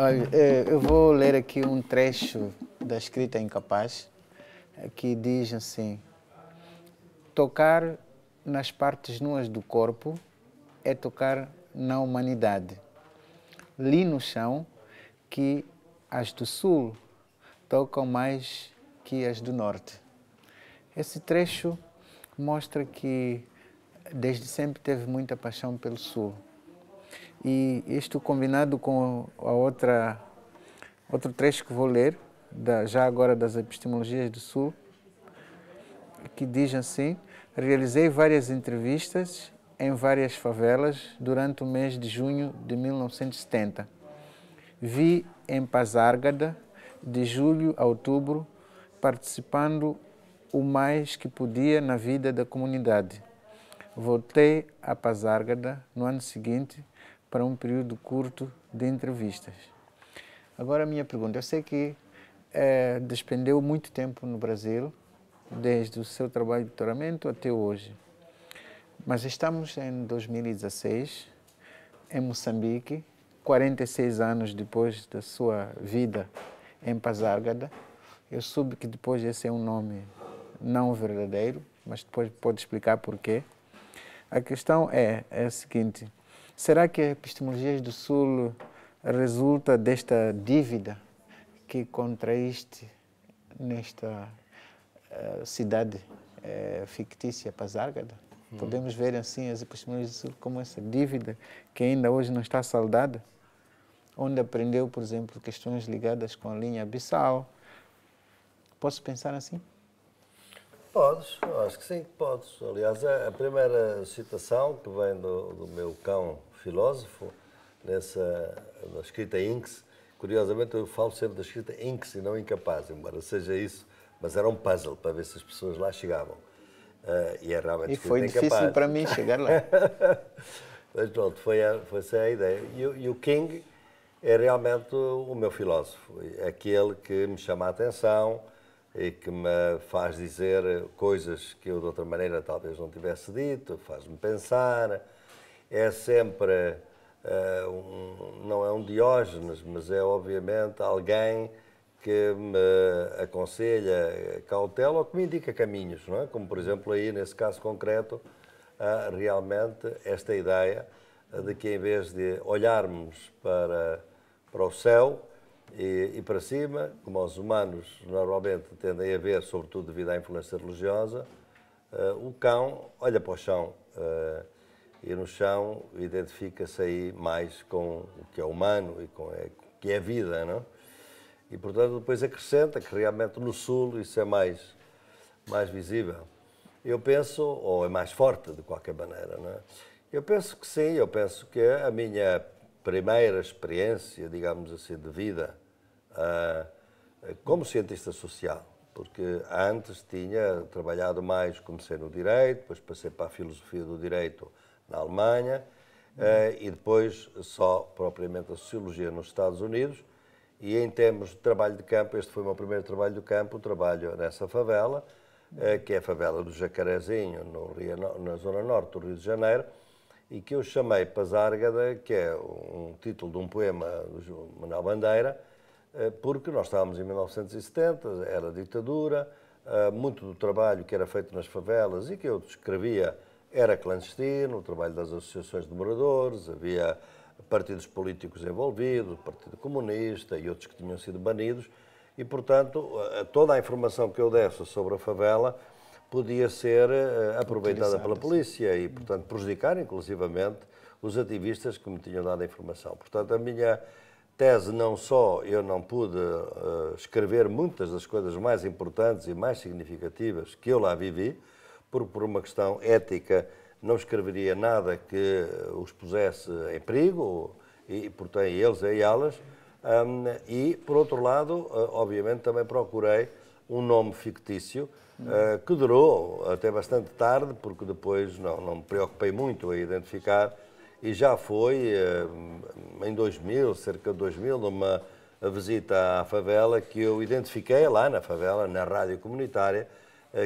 Olha, eh, eu vou ler aqui um trecho da escrita Incapaz, eh, que diz assim: Tocar nas partes nuas do corpo é tocar na humanidade. Li no chão que as do sul tocam mais que as do norte. Esse trecho mostra que desde sempre teve muita paixão pelo sul e isto combinado com a outra, outro trecho que vou ler, da, já agora das Epistemologias do Sul, que diz assim: Realizei várias entrevistas em várias favelas durante o mês de junho de 1970. Vi em Pazárgada, de julho a outubro, participando o mais que podia na vida da comunidade. Voltei a Pazárgada no ano seguinte para um período curto de entrevistas. Agora, a minha pergunta: eu sei que é, despendeu muito tempo no Brasil, desde o seu trabalho de doutoramento até hoje, mas estamos em 2016, em Moçambique, 46 anos depois da sua vida em Pazárgada. Eu soube que depois esse é um nome não verdadeiro, mas depois pode explicar porquê. A questão é, é a seguinte: Será que a Epistemologias do Sul resulta desta dívida que contraíste nesta uh, cidade uh, fictícia, Pazárgada? Hum. Podemos ver assim as Epistemologias do Sul como essa dívida que ainda hoje não está saldada? Onde aprendeu, por exemplo, questões ligadas com a linha abissal. Posso pensar assim? Podes, acho que sim, podes. Aliás, a primeira citação que vem do, do meu cão filósofo, nessa na escrita Inks. Curiosamente, eu falo sempre da escrita Inks e não incapaz, embora seja isso, mas era um puzzle para ver se as pessoas lá chegavam. Uh, e é realmente e foi difícil para mim chegar lá. mas pronto, foi, a, foi essa a ideia. E, e o King é realmente o meu filósofo, é aquele que me chama a atenção e que me faz dizer coisas que eu de outra maneira talvez não tivesse dito, faz-me pensar, é sempre, uh, um, não é um Diógenes, mas é obviamente alguém que me aconselha cautela ou que me indica caminhos, não é? Como, por exemplo, aí nesse caso concreto, há eh, realmente esta ideia de que em vez de olharmos para, para o céu e, e para cima, como os humanos normalmente tendem a ver, sobretudo devido à influência religiosa, uh, o cão olha para o chão. Uh, e no chão identifica-se aí mais com o que é humano e com é, o que é vida, não? É? E portanto depois acrescenta que realmente no sul isso é mais mais visível. Eu penso, ou é mais forte de qualquer maneira, não é? Eu penso que sim, eu penso que a minha primeira experiência, digamos assim, de vida uh, como cientista social, porque antes tinha trabalhado mais, comecei no direito, depois passei para a filosofia do direito, na Alemanha, eh, e depois só propriamente a sociologia nos Estados Unidos. E em termos de trabalho de campo, este foi o meu primeiro trabalho de campo, o trabalho nessa favela, eh, que é a favela do Jacarezinho, no Rio, na zona norte do Rio de Janeiro, e que eu chamei Pazárgada, que é um título de um poema do Manuel Bandeira, eh, porque nós estávamos em 1970, era ditadura, muito do trabalho que era feito nas favelas e que eu descrevia era clandestino, o trabalho das associações de moradores, havia partidos políticos envolvidos, o Partido Comunista e outros que tinham sido banidos, e, portanto, eh, toda a informação que eu desse sobre a favela podia ser eh, aproveitada pela polícia e, portanto, prejudicar, inclusivamente, os ativistas que me tinham dado a informação. Portanto, a minha tese não só eu não pude eh, escrever muitas das coisas mais importantes e mais significativas que eu lá vivi, por, por uma questão ética, não escreveria nada que os pusesse em perigo, e, portanto, eles e elas. Um, e, por outro lado, eh, obviamente, também procurei um nome fictício uh, que durou até bastante tarde, porque depois não, não me preocupei muito a identificar, e já foi uh, em 2000, cerca de 2000, numa visita à favela que eu identifiquei lá na favela, na rádio comunitária,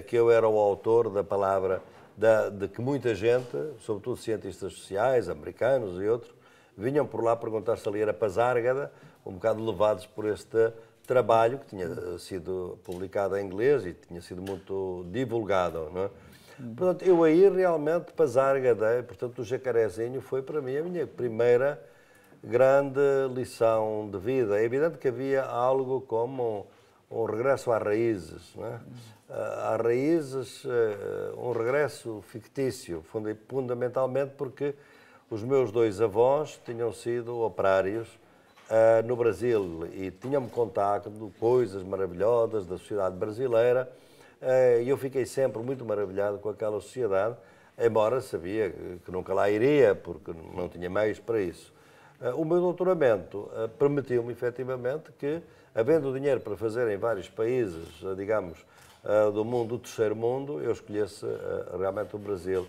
que eu era o autor da palavra da, de que muita gente, sobretudo cientistas sociais, americanos e outros, vinham por lá perguntar se ali era Pazárgada, um bocado levados por este trabalho que tinha eh, sido publicado em inglês e tinha sido muito divulgado. Não é? Portanto, eu aí realmente Pazárgada, portanto o jacarezinho foi para mim a minha primeira grande lição de vida. É evidente que havia algo como um, um regresso às raízes, não é? às raízes eh, eh, um regresso fictício, fundamentalmente porque os meus dois avós tinham sido operários uh, no Brasil e tinham-me contacto coisas maravilhosas da sociedade brasileira uh, e eu fiquei sempre muito maravilhado com aquela sociedade, embora sabia que nunca lá iria, porque não tinha meios para isso. o meu doutoramento permitiu-me, efetivamente, que, havendo dinheiro para fazer em vários países, digamos, ah, do mundo do terceiro mundo, eu escolhesse ah, realmente o Brasil.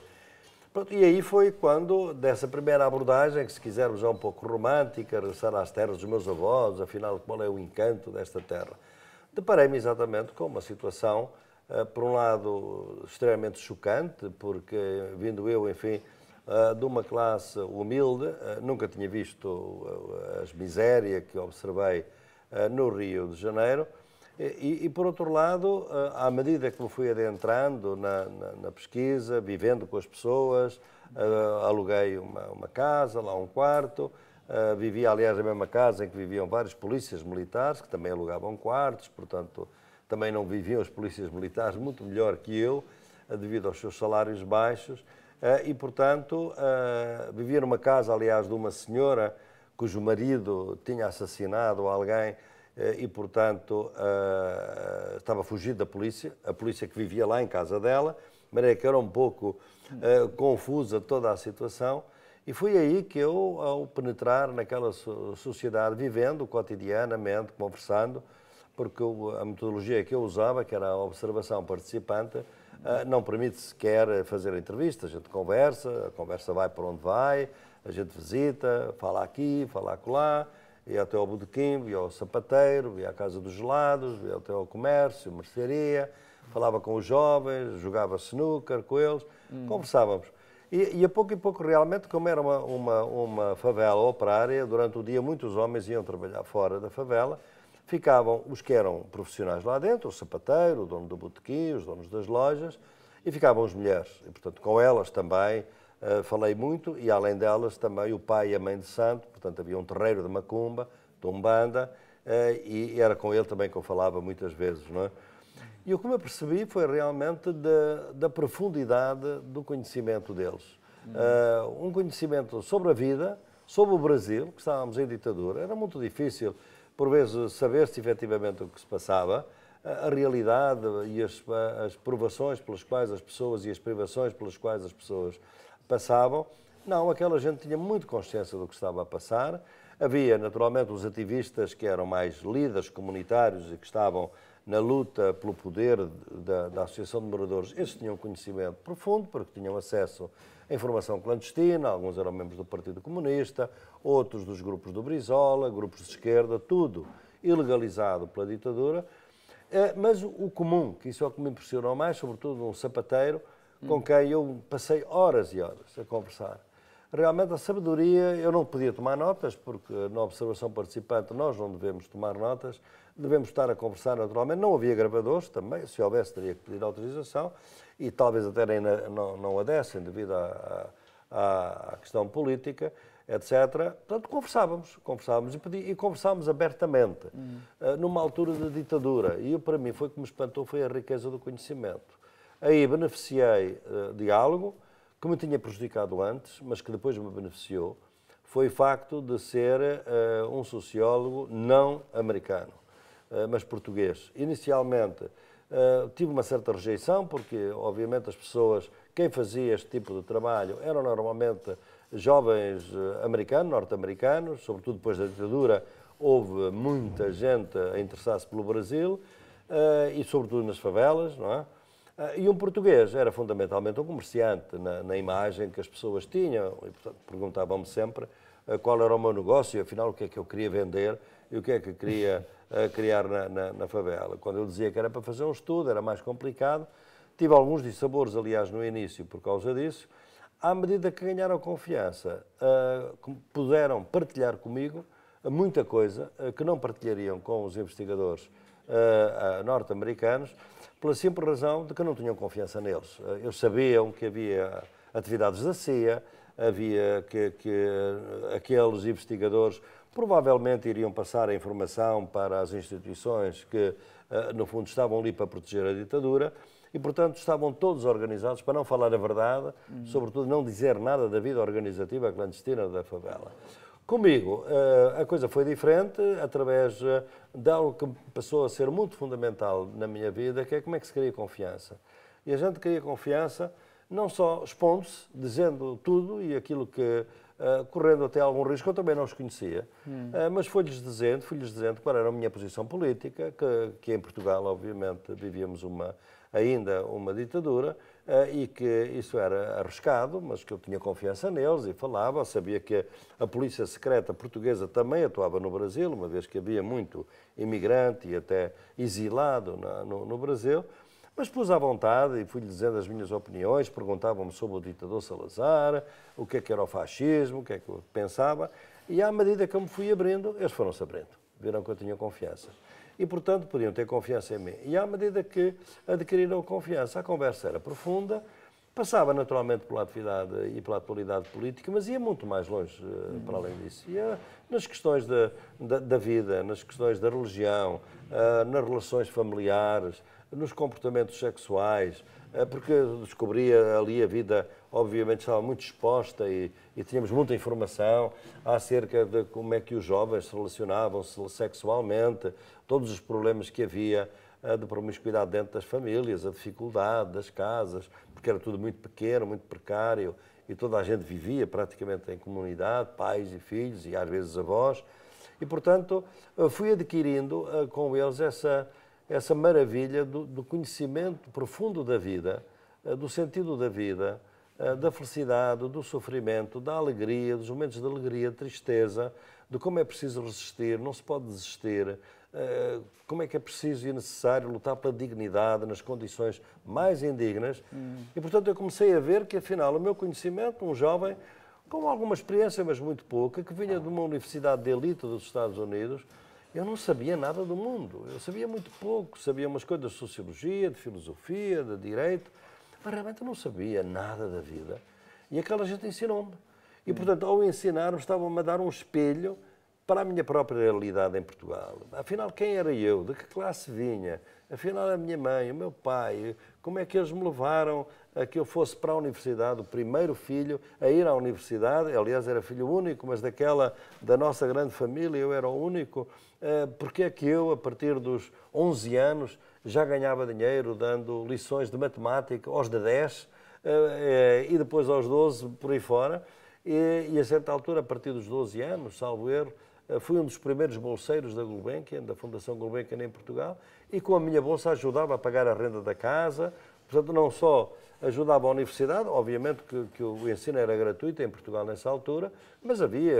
Pronto, e aí foi quando, dessa primeira abordagem, que se quisermos é um pouco romântica, regressar às terras dos meus avós, afinal, qual é o encanto desta terra? Deparei-me exatamente com uma situação, ah, por um lado, extremamente chocante, porque vindo eu, enfim, de uma classe humilde, nunca tinha visto as misérias que observei no Rio de Janeiro, e, e, por outro lado, ah, à medida que me fui adentrando na, na, na pesquisa, vivendo com as pessoas, uh, aluguei uma, uma, casa, lá um quarto, uh, vivia, aliás, na mesma casa em que viviam vários polícias militares, que também alugavam quartos, portanto, também não viviam os polícias militares muito melhor que eu, uh, devido aos seus salários baixos, e, portanto, vivia numa casa, aliás, de uma senhora cujo marido tinha assassinado alguém eh, e, portanto, eh, estava fugido da polícia, a polícia que vivia lá em casa dela, de maneira é que era um pouco eh, confusa toda a situação. E foi aí que eu, ao penetrar naquela sociedade, vivendo cotidianamente, conversando, porque a metodologia que eu usava, que era a observação participante, não permite sequer fazer entrevistas. A gente conversa, a conversa vai para onde vai, a gente visita, fala aqui, fala acolá, ia até ao botequim, ia ao sapateiro, ia à casa dos gelados, ia até ao comércio, mercearia, falava com os jovens, jogava snooker com eles, hum. conversávamos. E, e, a pouco e pouco, realmente, como era uma, uma, uma favela operária, durante o dia muitos homens iam trabalhar fora da favela, ficavam os que eram profissionais lá dentro, o sapateiro, o dono do botequim, os donos das lojas, e ficavam as mulheres. E, portanto, com elas também eh, falei muito, e além delas também o pai e a mãe de santo, portanto havia um terreiro de Macumba, de Umbanda, uh, e, era com ele também que eu falava muitas vezes, não é? E o que me percebi foi realmente da, da profundidade do conhecimento deles. Uhum. Uh, um conhecimento sobre a vida, sobre o Brasil, que estávamos em ditadura. Era muito difícil, por vezes, saber-se efetivamente o que se passava, a, a realidade e as, as provações pelas quais as pessoas e as privações pelas quais as pessoas passavam. Não, aquela gente tinha muito consciência do que estava a passar. Havia, naturalmente, os ativistas que eram mais líderes comunitários e que estavam na luta pelo poder da, da Associação de Moradores. Esses tinham conhecimento profundo, porque tinham acesso à informação clandestina, alguns eram membros do Partido Comunista, outros dos grupos do Brizola, grupos de esquerda, tudo ilegalizado pela ditadura. Eh, mas o comum, que isso é o que me impressionou mais, sobretudo um sapateiro, com hum. quem eu passei horas e horas a conversar. Realmente a sabedoria, eu não podia tomar notas, porque na observação participante nós não devemos tomar notas, devemos estar a conversar naturalmente. Não havia gravadores também, se houvesse teria que pedir autorização, e talvez até nem não, não a dessem devido à, à, à questão política, etc. Portanto, conversávamos, conversávamos e, pedi, e conversávamos abertamente, hum. eh, numa altura de ditadura. E para mim, foi o que me espantou foi a riqueza do conhecimento. Aí beneficiei eh, de algo que me tinha prejudicado antes, mas que depois me beneficiou, foi o facto de ser uh, um sociólogo não americano, uh, mas português. Inicialmente tive uma certa rejeição, porque obviamente as pessoas, quem fazia este tipo de trabalho eram normalmente jovens americanos, norte-americanos, sobretudo depois da ditadura, houve muita gente a interessar-se pelo Brasil, e sobretudo nas favelas, não é? Ah, e um português era fundamentalmente um comerciante, na, na imagem que as pessoas tinham. Perguntavam-me sempre ah, qual era o meu negócio, e afinal, o que é que eu queria vender e o que é que eu queria ah, criar na, na, na favela. Quando eu dizia que era para fazer um estudo, era mais complicado. Tive alguns dissabores, aliás, no início por causa disso. À medida que ganharam confiança, puderam partilhar comigo muita coisa que não partilhariam com os investigadores uh, norte-americanos, pela simples razão de que não tinham confiança neles. Uh, eles sabiam que havia atividades da CIA, havia que, que eh, aqueles investigadores provavelmente iriam passar a informação para as instituições que, no fundo, estavam ali para proteger a ditadura e, portanto, estavam todos organizados para não falar a verdade, uhum. sobretudo não dizer nada da vida organizativa clandestina da favela. Comigo, eh, a coisa foi diferente através eh, de algo que passou a ser muito fundamental na minha vida, que é como é que se cria confiança. E a gente cria confiança não só expondo-se, dizendo tudo e aquilo que, Uh, correndo até algum risco, eu também não os conhecia, hum. uh, mas foi lhes dizendo, foi lhes dizendo qual era a minha posição política, que, que em Portugal, obviamente, vivíamos uma, ainda uma ditadura, eh, e que isso era arriscado, mas que eu tinha confiança neles e falava, sabia que a Polícia Secreta Portuguesa também atuava no Brasil, uma vez que havia muito imigrante e até exilado no Brasil, mas pus à vontade e fui-lhe dizendo as minhas opiniões, perguntavam-me sobre o ditador Salazar, o que é que era o fascismo, o que é que eu pensava, e à medida que eu me fui abrindo, eles foram-se abrindo, viram que eu tinha confiança e, portanto, podiam ter confiança em mim. E à medida que adquiriram confiança, a conversa era profunda, passava naturalmente pela atividade e pela atualidade política, mas ia muito mais longe uh, para além disso. Ia nas questões de, da, da, vida, nas questões da religião, uh, nas relações familiares, nos comportamentos sexuais, é porque descobria ali a vida, obviamente estava muito exposta e, e, tínhamos muita informação acerca de como é que os jovens se relacionavam -se sexualmente, todos os problemas que havia eh, de promiscuidade dentro das famílias, a dificuldade das casas, porque era tudo muito pequeno, muito precário e toda a gente vivia praticamente em comunidade, pais e filhos e às vezes avós. E, portanto, eh, fui adquirindo eh, com eles essa essa maravilha do, do conhecimento profundo da vida, eh, do sentido da vida, eh, da felicidade, do sofrimento, da alegria, dos momentos de alegria, de tristeza, de como é preciso resistir, não se pode desistir, eh, como é que é preciso e necessário lutar pela dignidade nas condições mais indignas. Hum. E, portanto, eu comecei a ver que, afinal, o meu conhecimento, um jovem com alguma experiência, mas muito pouca, que vinha de uma universidade de elite dos Estados Unidos, eu não sabia nada do mundo. Eu sabia muito pouco, sabia umas coisas de sociologia, de filosofia, de direito, mas realmente não sabia nada da vida. E aquela gente ensinou-me. E, portanto, ao ensinar-me, estavam-me a dar um espelho para a minha própria realidade em Portugal. Afinal, quem era eu? De que classe vinha? Afinal, a minha mãe, o meu pai, como é que eles me levaram a que eu fosse para a universidade, o primeiro filho a ir à universidade, aliás era filho único, mas daquela da nossa grande família eu era o único, eh, porque é que eu, a partir dos 11 anos, já ganhava dinheiro dando lições de matemática aos de 10 eh, eh, e depois aos 12, por aí fora, e a certa altura, a partir dos 12 anos, salvo erro, fui um dos primeiros bolseiros da Gulbenkian, da Fundação Gulbenkian em Portugal, e com a minha bolsa ajudava a pagar a renda da casa, portanto não só ajudava a universidade, obviamente que, que, o ensino era gratuito em Portugal nessa altura, mas havia,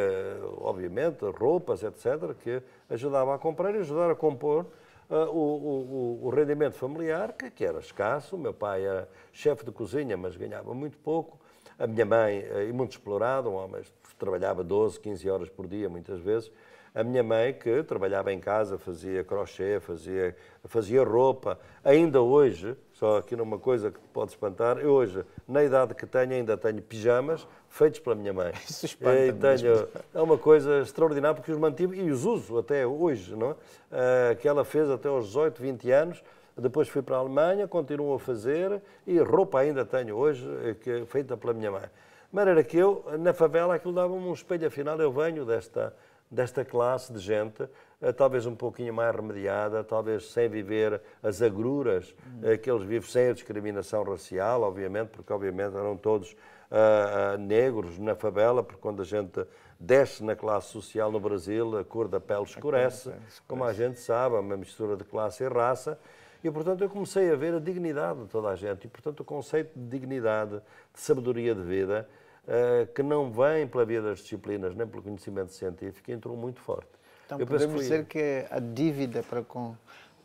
obviamente, roupas, etc., que ajudava a comprar e ajudar a compor uh, o, o, o, rendimento familiar, que, que, era escasso. O meu pai era chefe de cozinha, mas ganhava muito pouco. A minha mãe, uh, e muito explorada, um homem que trabalhava 12, 15 horas por dia, muitas vezes, a minha mãe, que trabalhava em casa, fazia crochê, fazia, fazia roupa, ainda hoje, só aqui numa coisa que te pode espantar, eu hoje, na idade que tenho, ainda tenho pijamas feitos pela minha mãe. Isso espanta e tenho, É uma coisa extraordinária, porque os mantive e os uso até hoje, não é? Ah, que ela fez até aos 18, 20 anos, depois fui para a Alemanha, continuo a fazer e roupa ainda tenho hoje, eh, que, é feita pela minha mãe. De maneira que eu, na favela, aquilo dava-me um espelho, afinal eu venho desta, desta classe de gente, eh, talvez um pouquinho mais remediada, talvez sem viver as agruras eh, que eles vivem, sem a discriminação racial, obviamente, porque obviamente eram todos Uh, uh, negros na favela, porque quando a gente desce na classe social no Brasil, a cor da pele escurece, pele escurece. como a gente sabe, é uma mistura de classe e raça. E, portanto, eu comecei a ver a dignidade de toda a gente. E, portanto, o conceito de dignidade, de sabedoria de vida, eh, que não vem pela via das disciplinas, nem pelo conhecimento científico, entrou muito forte. Então, Eu podemos que dizer que é a dívida para com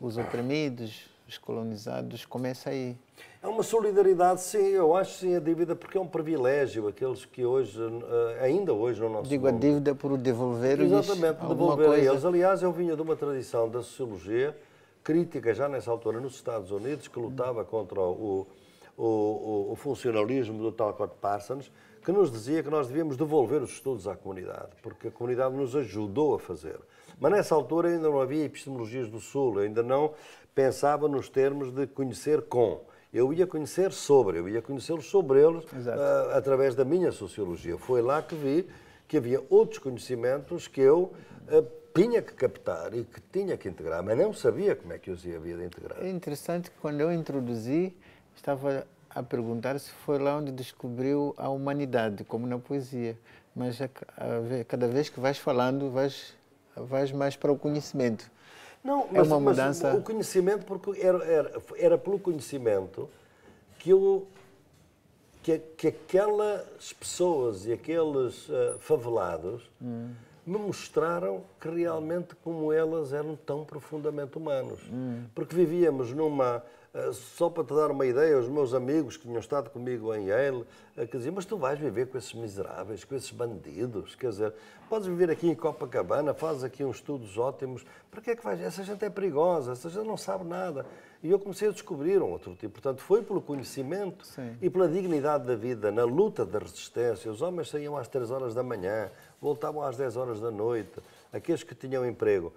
os oprimidos, os colonizados, começa aí. É uma solidariedade, sim, eu acho sim a dívida, porque é um privilégio aqueles que hoje, eh, ainda hoje no nosso Digo mundo, a dívida por devolver Exatamente, devolver coisa. a eles. Aliás, eu vinha de uma tradição da sociologia crítica já nessa altura nos Estados Unidos, que lutava contra o, o, o, o funcionalismo do Talcott Parsons, que nos dizia que nós devíamos devolver os estudos à comunidade, porque a comunidade nos ajudou a fazer. Mas nessa altura ainda não havia epistemologias do Sul, ainda não pensava nos termos de conhecer com. Eu ia conhecer sobre, eu ia conhecê-los sobre eles uh, através da minha sociologia. Foi lá que vi que havia outros conhecimentos que eu uh, tinha que captar e que tinha que integrar, mas não sabia como é que os ia de integrar. É interessante que quando eu introduzi, estava a perguntar se foi lá onde descobriu a humanidade, como na poesia. Mas é a, a, cada vez que vais falando, vais, vais mais para o conhecimento. Não, é mas, é uma mudança. o conhecimento, porque era, era, era pelo conhecimento que eu. Que, que aquelas pessoas e aqueles uh, favelados hum me mostraram que realmente como elas eram tão profundamente humanos. Hum. Porque vivíamos numa. Eh, só para te dar uma ideia, os meus amigos que tinham estado comigo em Yale, eh, que diziam, mas tu vais viver com esses miseráveis, com esses bandidos, quer dizer, podes viver aqui em Copacabana, fazes aqui uns estudos ótimos, para que é que vais? Essa gente é perigosa, essa gente não sabe nada. E eu comecei a descobrir um outro tipo. Portanto, foi pelo conhecimento Sim. e pela dignidade da vida, na luta da resistência. Os homens saíam às três horas da manhã, voltavam às 10 horas da noite, aqueles que tinham emprego.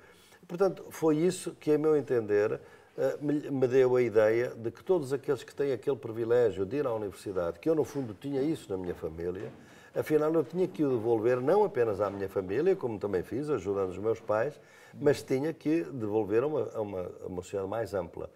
Portanto, foi isso que, a meu entender, eh, me deu a ideia de que todos aqueles que têm aquele privilégio de ir à universidade, que eu, no fundo, tinha isso na minha família, afinal, eu tinha que o devolver não apenas à minha família, como também fiz, ajudando os meus pais, mas tinha que devolver a uma, uma, uma sociedade mais ampla.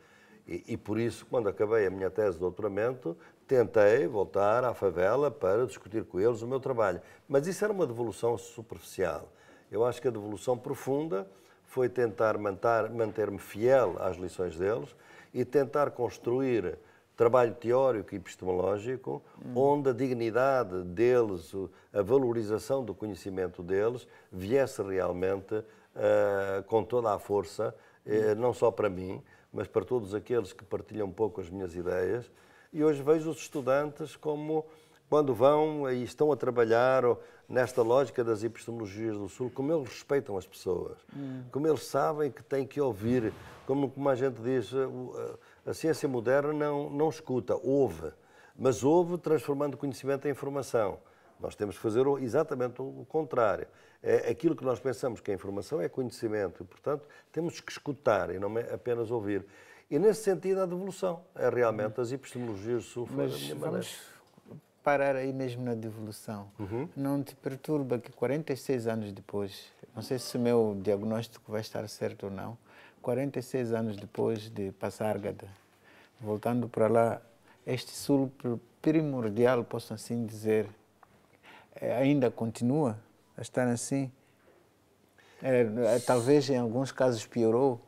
E, e, por isso, quando acabei a minha tese de doutoramento, tentei voltar à favela para discutir com eles o meu trabalho. Mas isso era uma devolução superficial. Eu acho que a devolução profunda foi tentar manter-me fiel às lições deles e tentar construir trabalho teórico e epistemológico, hum. onde a dignidade deles, a valorização do conhecimento deles, viesse realmente uh, com toda a força, eh, hum. uh, não só para mim, mas para todos aqueles que partilham um pouco as minhas ideias e hoje vejo os estudantes como quando vão e estão a trabalhar nesta lógica das epistemologias do Sul, como eles respeitam as pessoas, hum. como eles sabem que têm que ouvir, como, como a gente diz, eh, eh, a, ciência moderna não, não escuta, ouve, mas ouve transformando conhecimento em informação. Nós temos que fazer exatamente o contrário. É, aquilo que nós pensamos que é informação é conhecimento e, portanto, temos que escutar e não é apenas ouvir. E nesse sentido, a devolução é realmente as epistemologias sulfas, da minha vamos parar aí mesmo na devolução. Uhum. Não te perturba que 46 anos depois, não sei se o meu diagnóstico vai estar certo ou não, 46 anos depois de passar Gada, voltando para lá, este sul primordial, posso assim dizer, eh, ainda continua a estar assim. É, talvez em alguns casos piorou,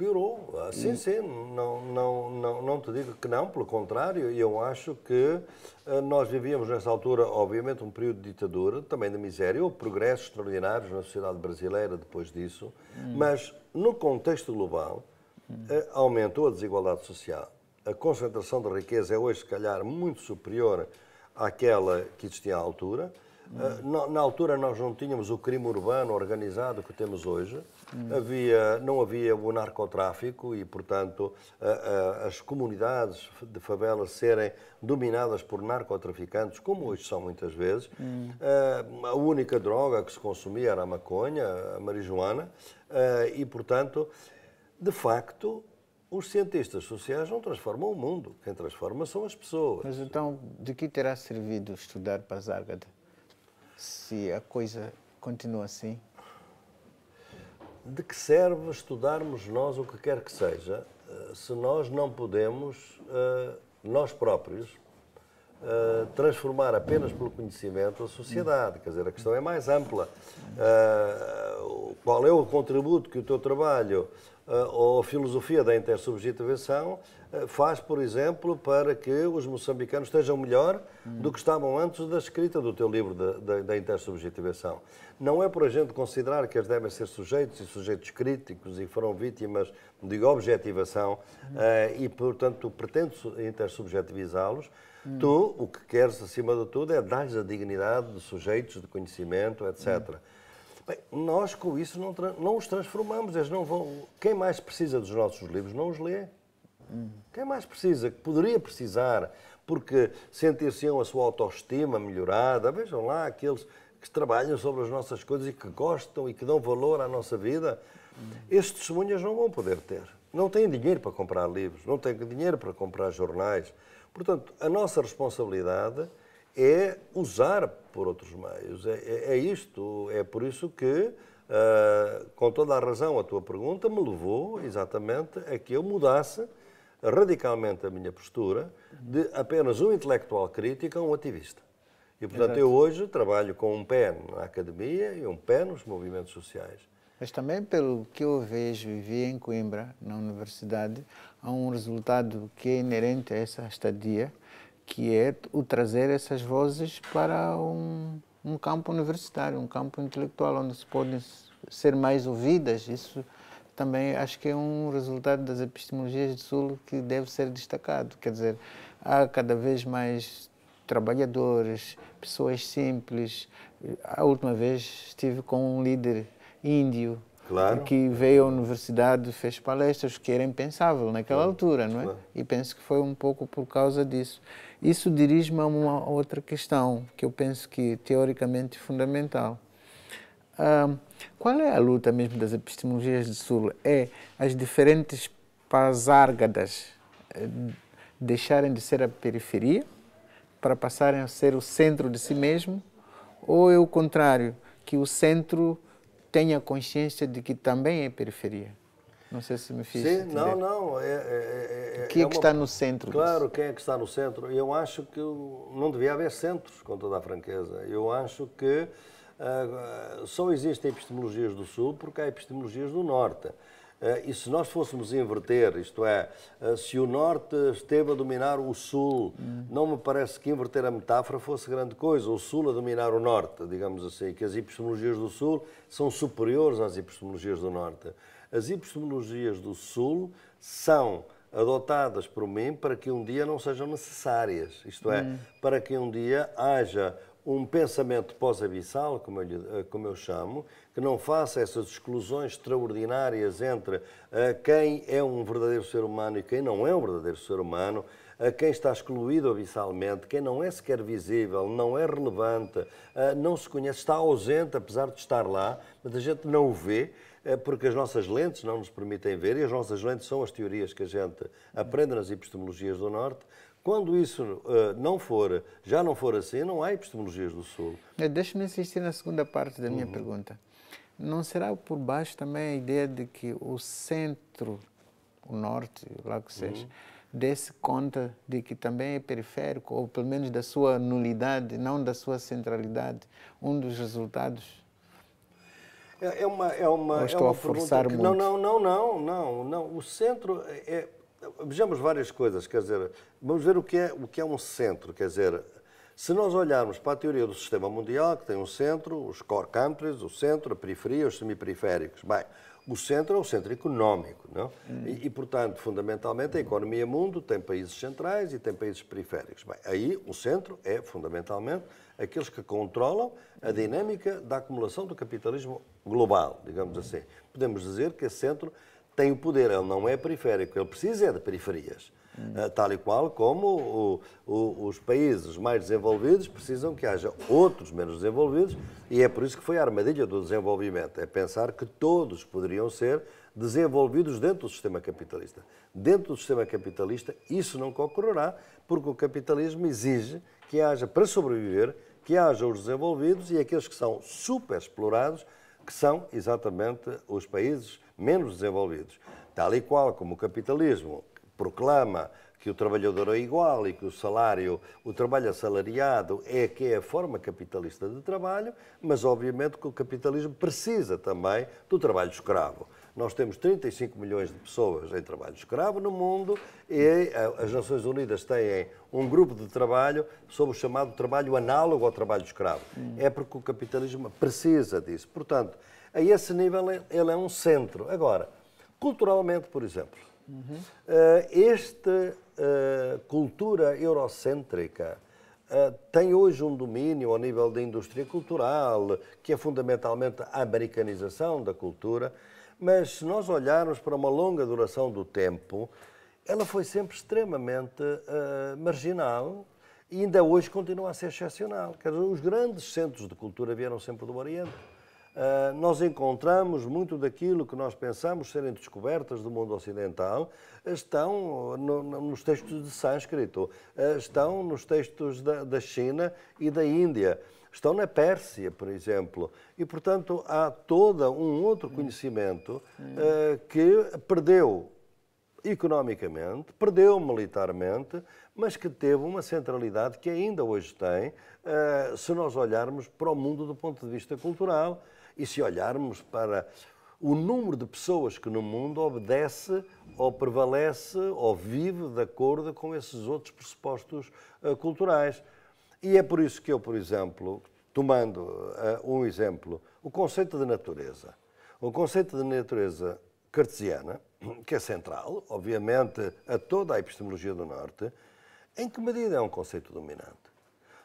piorou. Ah, sim, hum. sim, não, não, não, não te digo que não, pelo contrário, eu acho que ah, nós vivíamos nessa altura, obviamente, um período de ditadura, também de miséria, houve progressos extraordinários na sociedade brasileira depois disso, hum. mas no contexto global hum. ah, aumentou a desigualdade social. A concentração de riqueza é hoje, se calhar, muito superior àquela que existia à altura. Ah, na, altura nós não tínhamos o crime urbano organizado que temos hoje, hum. havia, não havia o narcotráfico e, portanto, ah, ah, as comunidades de favelas serem dominadas por narcotraficantes, como hoje são muitas vezes. Hum. A única droga que se consumia era a maconha, a marijuana, e, portanto, de facto, os cientistas sociais não transformam o mundo, quem transforma são as pessoas. Mas então, de que terá servido estudar para Zárgada? se a coisa continua assim? De que serve estudarmos nós o que quer que seja, eh, se nós não podemos, eh, nós próprios, eh, transformar apenas pelo conhecimento a sociedade? Quer dizer, a questão é mais ampla. Qual é o contributo que o teu trabalho ou a filosofia da intersubjetivação eh, faz, por exemplo, para que os moçambicanos estejam melhor hum. do que estavam antes da escrita do teu livro da, da, da intersubjetivação? Não é por a gente considerar que eles devem ser sujeitos e sujeitos críticos e foram vítimas de objetivação hum. uh, e, portanto, pretendes intersubjetivizá-los. Hum. Tu, o que queres, acima de tudo, é dar-lhes a dignidade de sujeitos de conhecimento, etc. Bem, nós com isso não, não os transformamos, eles não vão. Quem mais precisa dos nossos livros não os lê. Uhum. Quem mais precisa, que poderia precisar, porque sentir sentir-se-ão a sua autoestima melhorada. Vejam lá aqueles que trabalham sobre as nossas coisas e que gostam e que dão valor à nossa vida. Uhum. Esses testemunhas não vão poder ter. Não têm dinheiro para comprar livros, não têm dinheiro para comprar jornais. Portanto, a nossa responsabilidade é usar por outros meios. É, é, é isto, é por isso que Uh, com toda a razão, a tua pergunta me levou exatamente a que eu mudasse radicalmente a minha postura de apenas um intelectual crítico a um ativista. E, portanto, Exato. eu hoje trabalho com um pé na academia e um pé nos movimentos sociais. Mas também, pelo que eu vejo e vi em Coimbra, na universidade, há um resultado que é inerente a essa estadia, que é o trazer essas vozes para um, um campo universitário, um campo intelectual, onde se podem ser mais ouvidas. Isso também acho que é um resultado das epistemologias do Sul que deve ser destacado. Quer dizer, há cada vez mais trabalhadores, pessoas simples. A última vez estive com um líder índio claro. que veio à universidade, fez palestras, que era impensável naquela claro. altura, não é? Claro. E penso que foi um pouco por causa disso. Isso dirige-me a uma outra questão que eu penso que teoricamente é fundamental. Qual é a luta mesmo das epistemologias de Sul? É as diferentes pazárgadas eh, deixarem de ser a periferia para passarem a ser o centro de si mesmo, ou é o contrário, que o centro tenha consciência de que também é periferia? Não sei se me fiz. Sim, entender. não, não. É, é, é, é, é quem é que uma... está no centro? Claro, disso? quem é que está no centro? Eu acho que não devia haver centros, com toda a franqueza. Eu acho que ah, só existem epistemologias do Sul porque há epistemologias do Norte. Uh, e se nós fôssemos inverter, isto é, uh, se o Norte esteve a dominar o Sul, uhum. não me parece que inverter a metáfora fosse grande coisa. O Sul a dominar o Norte, digamos assim, que as epistemologias do Sul são superiores às epistemologias do Norte. As epistemologias do Sul são adotadas por mim para que um dia não sejam necessárias, isto é, uhum. para que um dia haja um pensamento pós-abissal, como, eh, como, eu chamo, que não faça essas exclusões extraordinárias entre uh, quem é um verdadeiro ser humano e quem não é um verdadeiro ser humano, uh, quem está excluído abissalmente, quem não é sequer visível, não é relevante, uh, não se conhece, está ausente, apesar de estar lá, mas a gente não o vê porque as nossas lentes não nos permitem ver, e as nossas lentes são as teorias que a gente aprende nas epistemologias do Norte, quando isso uh, não for, já não for assim, não há epistemologias do Sul. Eh, deixa-me insistir na segunda parte da uhum. minha pergunta. Não será por baixo também a ideia de que o centro, o norte, lá que seja, uhum. desse conta de que também é periférico, ou pelo menos da sua nulidade, não da sua centralidade, um dos resultados é uma é uma, é uma é pergunta que, não não não não não o centro é, é Vejamos várias coisas, quer dizer, vamos ver o que, é, o que é um centro, quer dizer, se nós olharmos para a teoria do sistema mundial, que tem um centro, os core countries, o centro, a periferia, os semiperiféricos, bem, o centro é o centro económico, não? Hum. E, e, portanto, fundamentalmente, a economia mundo tem países centrais e tem países periféricos. Bem, aí o centro é, fundamentalmente, aqueles que controlam a dinâmica da acumulação do capitalismo global, digamos assim. Podemos dizer que esse centro tem o poder, ele não é periférico, ele precisa é de periferias. Eh, tal e qual como o, o, os países mais desenvolvidos precisam que haja outros menos desenvolvidos, e é por isso que foi a armadilha do desenvolvimento é pensar que todos poderiam ser desenvolvidos dentro do sistema capitalista. Dentro do sistema capitalista, isso não ocorrerá, porque o capitalismo exige que haja, para sobreviver, que haja os desenvolvidos e aqueles que são superexplorados, que são exatamente os países menos desenvolvidos. Tal e qual como o capitalismo proclama que o trabalhador é igual e que o salário, o trabalho assalariado é que é a forma capitalista de trabalho, mas obviamente que o capitalismo precisa também do trabalho escravo. Nós temos 35 milhões de pessoas em trabalho escravo no mundo e eh, as Nações Unidas têm um grupo de trabalho sobre o chamado trabalho análogo ao trabalho escravo. É porque o capitalismo precisa disso. Portanto, a esse nível ele é um centro. Agora, culturalmente, por exemplo, uhum. Eh, esta eh, cultura eurocêntrica eh, tem hoje um domínio ao nível da indústria cultural, que é fundamentalmente a americanização da cultura, mas se nós olharmos para uma longa duração do tempo, ela foi sempre extremamente marginal e ainda hoje continua a ser excepcional. Dizer, os grandes centros de cultura vieram sempre do Oriente. Ah, nós encontramos muito daquilo que nós pensamos serem descobertas do mundo ocidental, estão no, nos textos de sânscrito, ah, estão nos textos da, da, China e da Índia, estão na Pérsia, por exemplo. E, portanto, há todo um outro hum. conhecimento uh, que perdeu economicamente, perdeu militarmente, mas que teve uma centralidade que ainda hoje tem, se nós olharmos para o mundo do ponto de vista cultural. E se olharmos para o número de pessoas que no mundo obedece ou prevalece ou vive de acordo com esses outros pressupostos eh, culturais. E é por isso que eu, por exemplo, tomando eh, um exemplo, o conceito de natureza. O conceito de natureza cartesiana, que é central, obviamente, a toda a epistemologia do Norte, em que medida é um conceito dominante?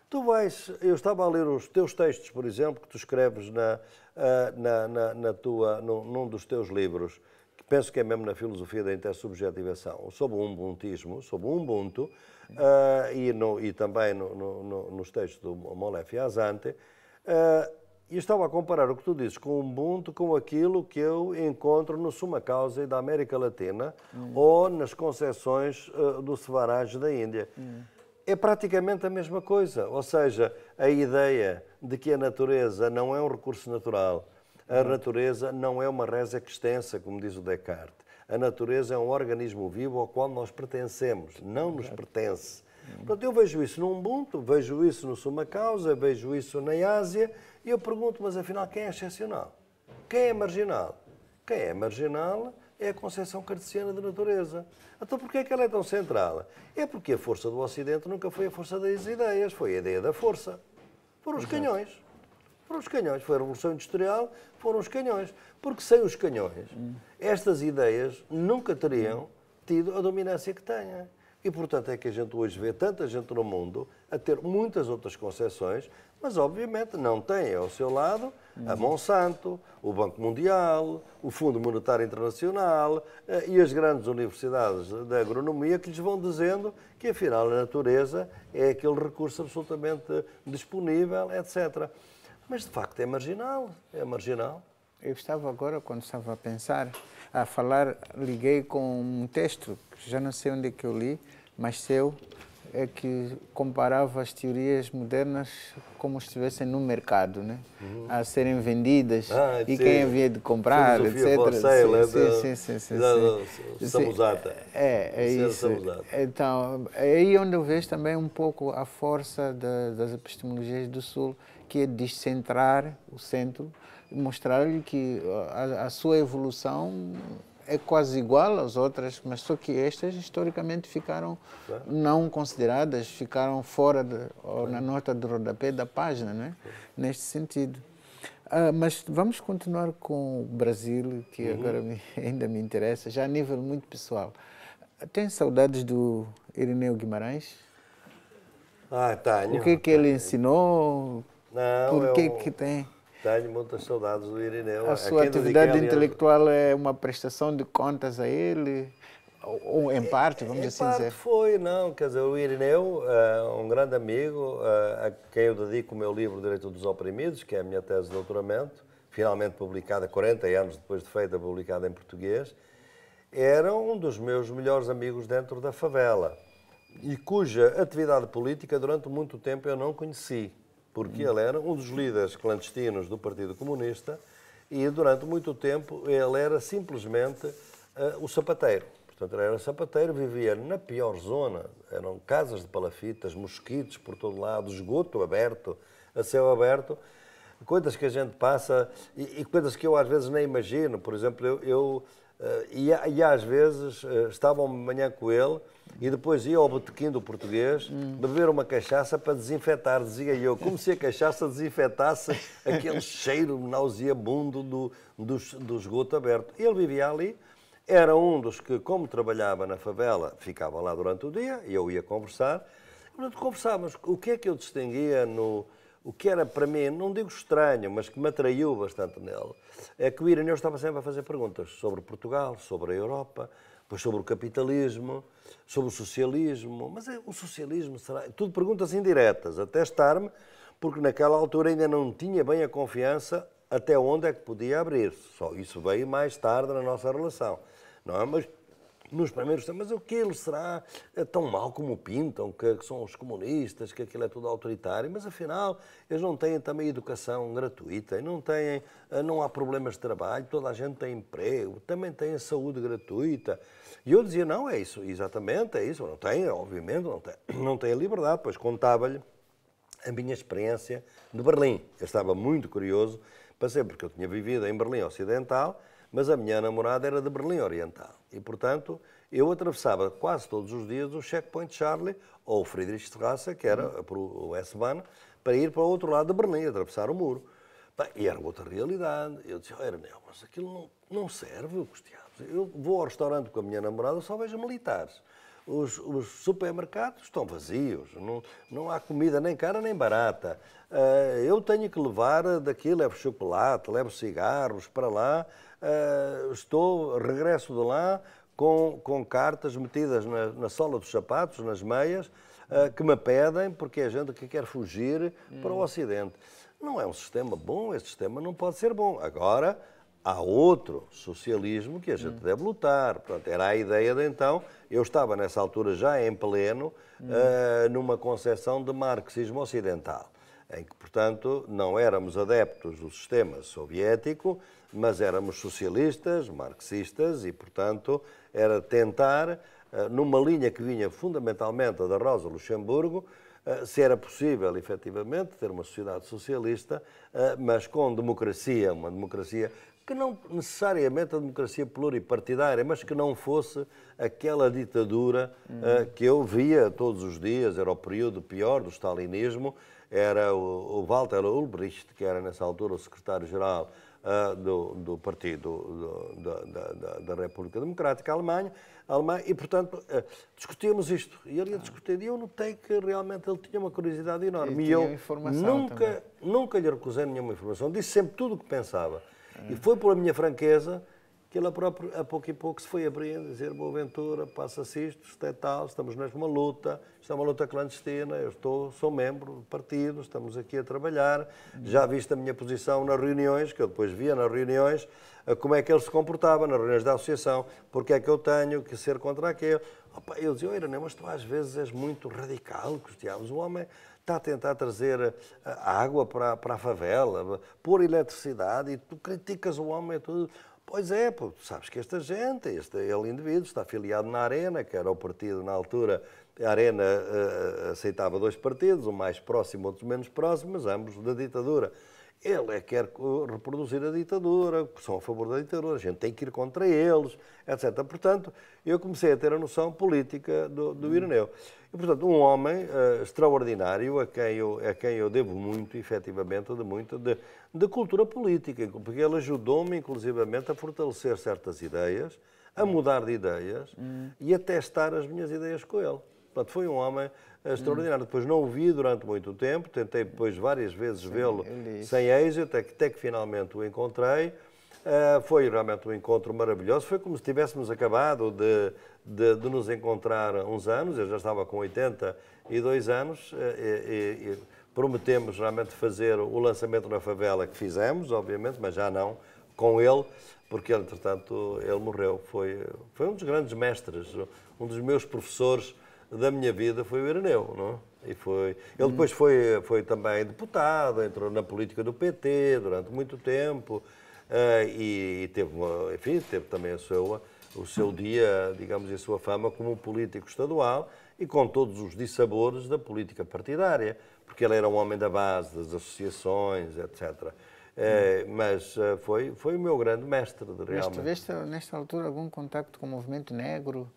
Tu vais, eu estava a ler os teus textos, por exemplo, que tu escreves na, ah, na, na, na tua, num, num, dos teus livros, que penso que é mesmo na filosofia da intersubjetivação, sobre o umbuntismo, sobre o umbuntu, uh, ah, e, no, e, também no, no, nos textos do Molef Yazante, uh, e ah, estava a comparar o que tu dizes com o Ubuntu com aquilo que eu encontro no Suma Causa da América Latina hum. ou nas concessões uh, do Sevaraj da Índia. Hum. É praticamente a mesma coisa, ou seja, a ideia de que a natureza não é um recurso natural, a natureza não é uma reza extensa, como diz o Descartes. A natureza é um organismo vivo ao qual nós pertencemos, não nos pertence. Hum. Portanto, eu vejo isso no Ubuntu, vejo isso no Suma Causa, vejo isso na Ásia, e eu pergunto, mas afinal, quem é excepcional? Quem é marginal? Quem é marginal é a concepção cartesiana da natureza. Então, porquê é que ela é tão central? É porque a força do Ocidente nunca foi a força das ideias, foi a ideia da força. Foram os canhões. Foram os canhões. Foi a Revolução Industrial, foram os canhões. Porque sem os canhões, estas ideias nunca teriam tido a dominância que têm. E, portanto, é que a gente hoje vê tanta gente no mundo a ter muitas outras concessões, mas, obviamente, não tem ao seu lado a Monsanto, o Banco Mundial, o Fundo Monetário Internacional eh, e as grandes universidades da agronomia que lhes vão dizendo que afinal a natureza é aquele recurso absolutamente disponível, etc. Mas de facto é marginal, é marginal. Eu estava agora, quando estava a pensar, a falar, liguei com um texto que já não sei onde é que eu li, mas seu, é que comparava as teorias modernas como estivessem no mercado, né? Uhum. a serem vendidas ah, e sim. quem havia de comprar, Filosofia etc. Sale, sim, é da, sim, sim, sim, sim. Samuzata. É, é isso. Então, é aí onde eu vejo também um pouco a força da, das epistemologias do Sul, que é descentrar o centro, mostrar-lhe que a, a sua evolução é quase igual às outras, mas só que estas historicamente ficaram claro. não consideradas, ficaram fora de, ou na nota de rodapé da página, é? neste sentido. Ah, mas vamos continuar com o Brasil, que uhum. agora me, ainda me interessa, já a nível muito pessoal. Tem saudades do Irineu Guimarães? Ah, tá. O que, é que ele ensinou? Não, Por que, eu... que é tem? Tenho muitas saudades do Irineu. A sua atividade é intelectual é uma prestação de contas a ele? Ou em é, parte, vamos em assim parte dizer? foi, não. Quer dizer, o Irineu, eh, um grande amigo, eh, a quem eu dedico o meu livro Direito dos Oprimidos, que é a minha tese de doutoramento, finalmente publicada 40 anos depois de feita, publicada em português, era um dos meus melhores amigos dentro da favela e cuja atividade política durante muito tempo eu não conheci porque ele era um dos líderes clandestinos do Partido Comunista e durante muito tempo ele era simplesmente uh, o sapateiro. Portanto, ele era sapateiro, vivia na pior zona, eram casas de palafitas, mosquitos por todo lado, esgoto aberto, a céu aberto, coisas que a gente passa e, e coisas que eu às vezes nem imagino. Por exemplo, eu, eu uh, e, e, às vezes uh, eh, estavam de manhã com ele e depois ia ao botequim do português beber uma cachaça para desinfetar, dizia eu, como se a cachaça desinfetasse aquele cheiro nauseabundo do, do, do esgoto aberto. Ele vivia ali, era um dos que, como trabalhava na favela, ficava lá durante o dia, e eu ia conversar, Portanto, conversávamos o que é que eu distinguia no. O que era para mim, não digo estranho, mas que me atraiu bastante nele, é que o Irineu estava sempre a fazer perguntas sobre Portugal, sobre a Europa, depois sobre o capitalismo, sobre o socialismo. Mas é, o socialismo será. Tudo perguntas indiretas, até estar-me, porque naquela altura ainda não tinha bem a confiança até onde é que podia abrir. Só isso veio mais tarde na nossa relação. Não é? Mas nos primeiros tempos, mas o que ele será eh, tão mau como pintam, que, que, são os comunistas, que aquilo é tudo autoritário, mas afinal eles não têm também educação gratuita, não têm, eh, não há problemas de trabalho, toda a gente tem emprego, também tem saúde gratuita. E eu dizia, não, é isso, exatamente, é isso, não tem, obviamente, não tem, não tem a liberdade, pois contava-lhe a minha experiência de Berlim. Eu estava muito curioso, passei porque eu tinha vivido em Berlim Ocidental, mas a minha namorada era de Berlim Oriental e, portanto, eu atravessava quase todos os dias o checkpoint Charlie ou o Friedrichstrasse, que era uhum. para o S-Bahn, para ir para o outro lado de Berlim, atravessar o muro. e era outra realidade. Eu disse, olha, não, mas aquilo não, não serve, Cristiano. Eu vou ao restaurante com a minha namorada, só vejo militares. Os, os, supermercados estão vazios, não, não há comida nem cara nem barata. Uh, eu tenho que levar daqui, levo chocolate, levo cigarros para lá, uh, estou, regresso de lá com, com cartas metidas na, na sola dos sapatos, nas meias, uh, que me pedem porque é gente que quer fugir hum. para o hum. Ocidente. Não é um sistema bom, esse sistema não pode ser bom. Agora, há outro socialismo que a gente hum. deve lutar. Portanto, era a ideia de então, eu estava nessa altura já em pleno hum. uh, numa concepção de marxismo ocidental, em que, portanto, não éramos adeptos do sistema soviético, mas éramos socialistas, marxistas e, portanto, era tentar, uh, numa linha que vinha fundamentalmente da Rosa Luxemburgo, eh, se era possível, efetivamente, ter uma sociedade socialista, mas com democracia, uma democracia que não necessariamente a democracia pluripartidária, mas que não fosse aquela ditadura uhum. uh, que eu via todos os dias, era o período pior do stalinismo, era o, o Walter Ulbricht, que era nessa altura o secretário-geral uh, do, do, Partido do, do, da, da, da, República Democrática Alemanha, Alemanha e, portanto, uh, discutíamos isto. E ele ia ah. discutir, e eu notei que realmente ele tinha uma curiosidade enorme. E, e eu nunca, nunca lhe recusei nenhuma informação, disse sempre tudo o que pensava. E foi pela minha franqueza que ele a, próprio, a pouco e pouco se foi abrindo, dizer, boa Ventura passa-se isto, isto é tal, estamos numa luta, isto é uma luta clandestina, eu estou, sou membro do partido, estamos aqui a trabalhar, já viste a minha posição nas reuniões, que eu depois via nas reuniões, como é que ele se comportava nas reuniões da associação, porque é que eu tenho que ser contra aquele. Opa, eu dizia, oh, mas tu às vezes és muito radical, Cristiano, o homem... É está a tentar trazer eh, água para, para a favela, pôr eletricidade, e tu criticas o homem e tudo. Pois é, pô, sabes que esta gente, este ele indivíduo, está afiliado na Arena, que era o partido na altura. A Arena uh, aceitava dois partidos, um mais próximo, outro menos próximo, mas ambos da ditadura. Ele é que quer reproduzir a ditadura, são a favor da ditadura, a gente tem que ir contra eles, etc. Portanto, eu comecei a ter a noção política do, do uhum. Ireneu. E, portanto, um homem uh, extraordinário, a quem, eu, a quem eu devo muito, efetivamente, de muito, de, de cultura política, porque ele ajudou-me, inclusivamente, a fortalecer certas ideias, a uhum. mudar de ideias uhum. e a testar as minhas ideias com ele. Portanto, foi um homem extraordinário. Hum. Depois não o vi durante muito tempo, tentei depois várias vezes vê-lo sem êxito, até que, finalmente o encontrei. Uh, foi realmente um encontro maravilhoso. Foi como se tivéssemos acabado de, de, de nos encontrar uns anos. Eu já estava com 82 anos ah, e, e prometemos realmente fazer o lançamento na favela que fizemos, obviamente, mas já não com ele, porque entretanto, ele morreu. Foi, foi um dos grandes mestres, um dos meus professores da minha vida foi o Ireneu, não é? E foi, ele depois foi, foi também deputado, entrou na política do PT durante muito tempo uh, e, e, teve, uma, enfim, teve também a sua, o seu dia, digamos, e a sua fama como político estadual e com todos os dissabores da política partidária, porque ele era um homem da base, das associações, etc. É, eh, mas eh, foi, foi o meu grande mestre, realmente. Mas tiveste, nesta altura, algum contacto com o movimento negro?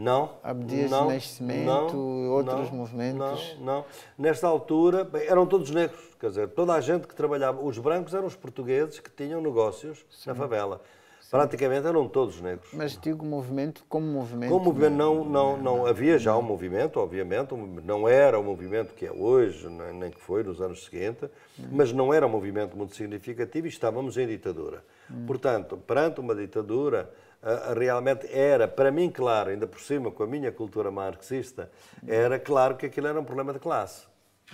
Não. Abdias não, Nascimento, outros não, movimentos. Não, não. Nesta altura, bem, eram todos negros, quer dizer, toda a gente que trabalhava. Os brancos eram os portugueses que tinham negócios Sim. na favela. Sim. Praticamente eram todos negros. Mas digo movimento como movimento. Como movimento, não, não, não, Havia já um movimento, obviamente, não era o movimento que é hoje, nem que foi nos anos seguintes, hum. mas não era um movimento muito significativo e estávamos em ditadura. Hum. Portanto, perante uma ditadura, ah, realmente era, para mim, claro, ainda por cima, com a minha cultura marxista, era claro que aquilo era um problema de classe.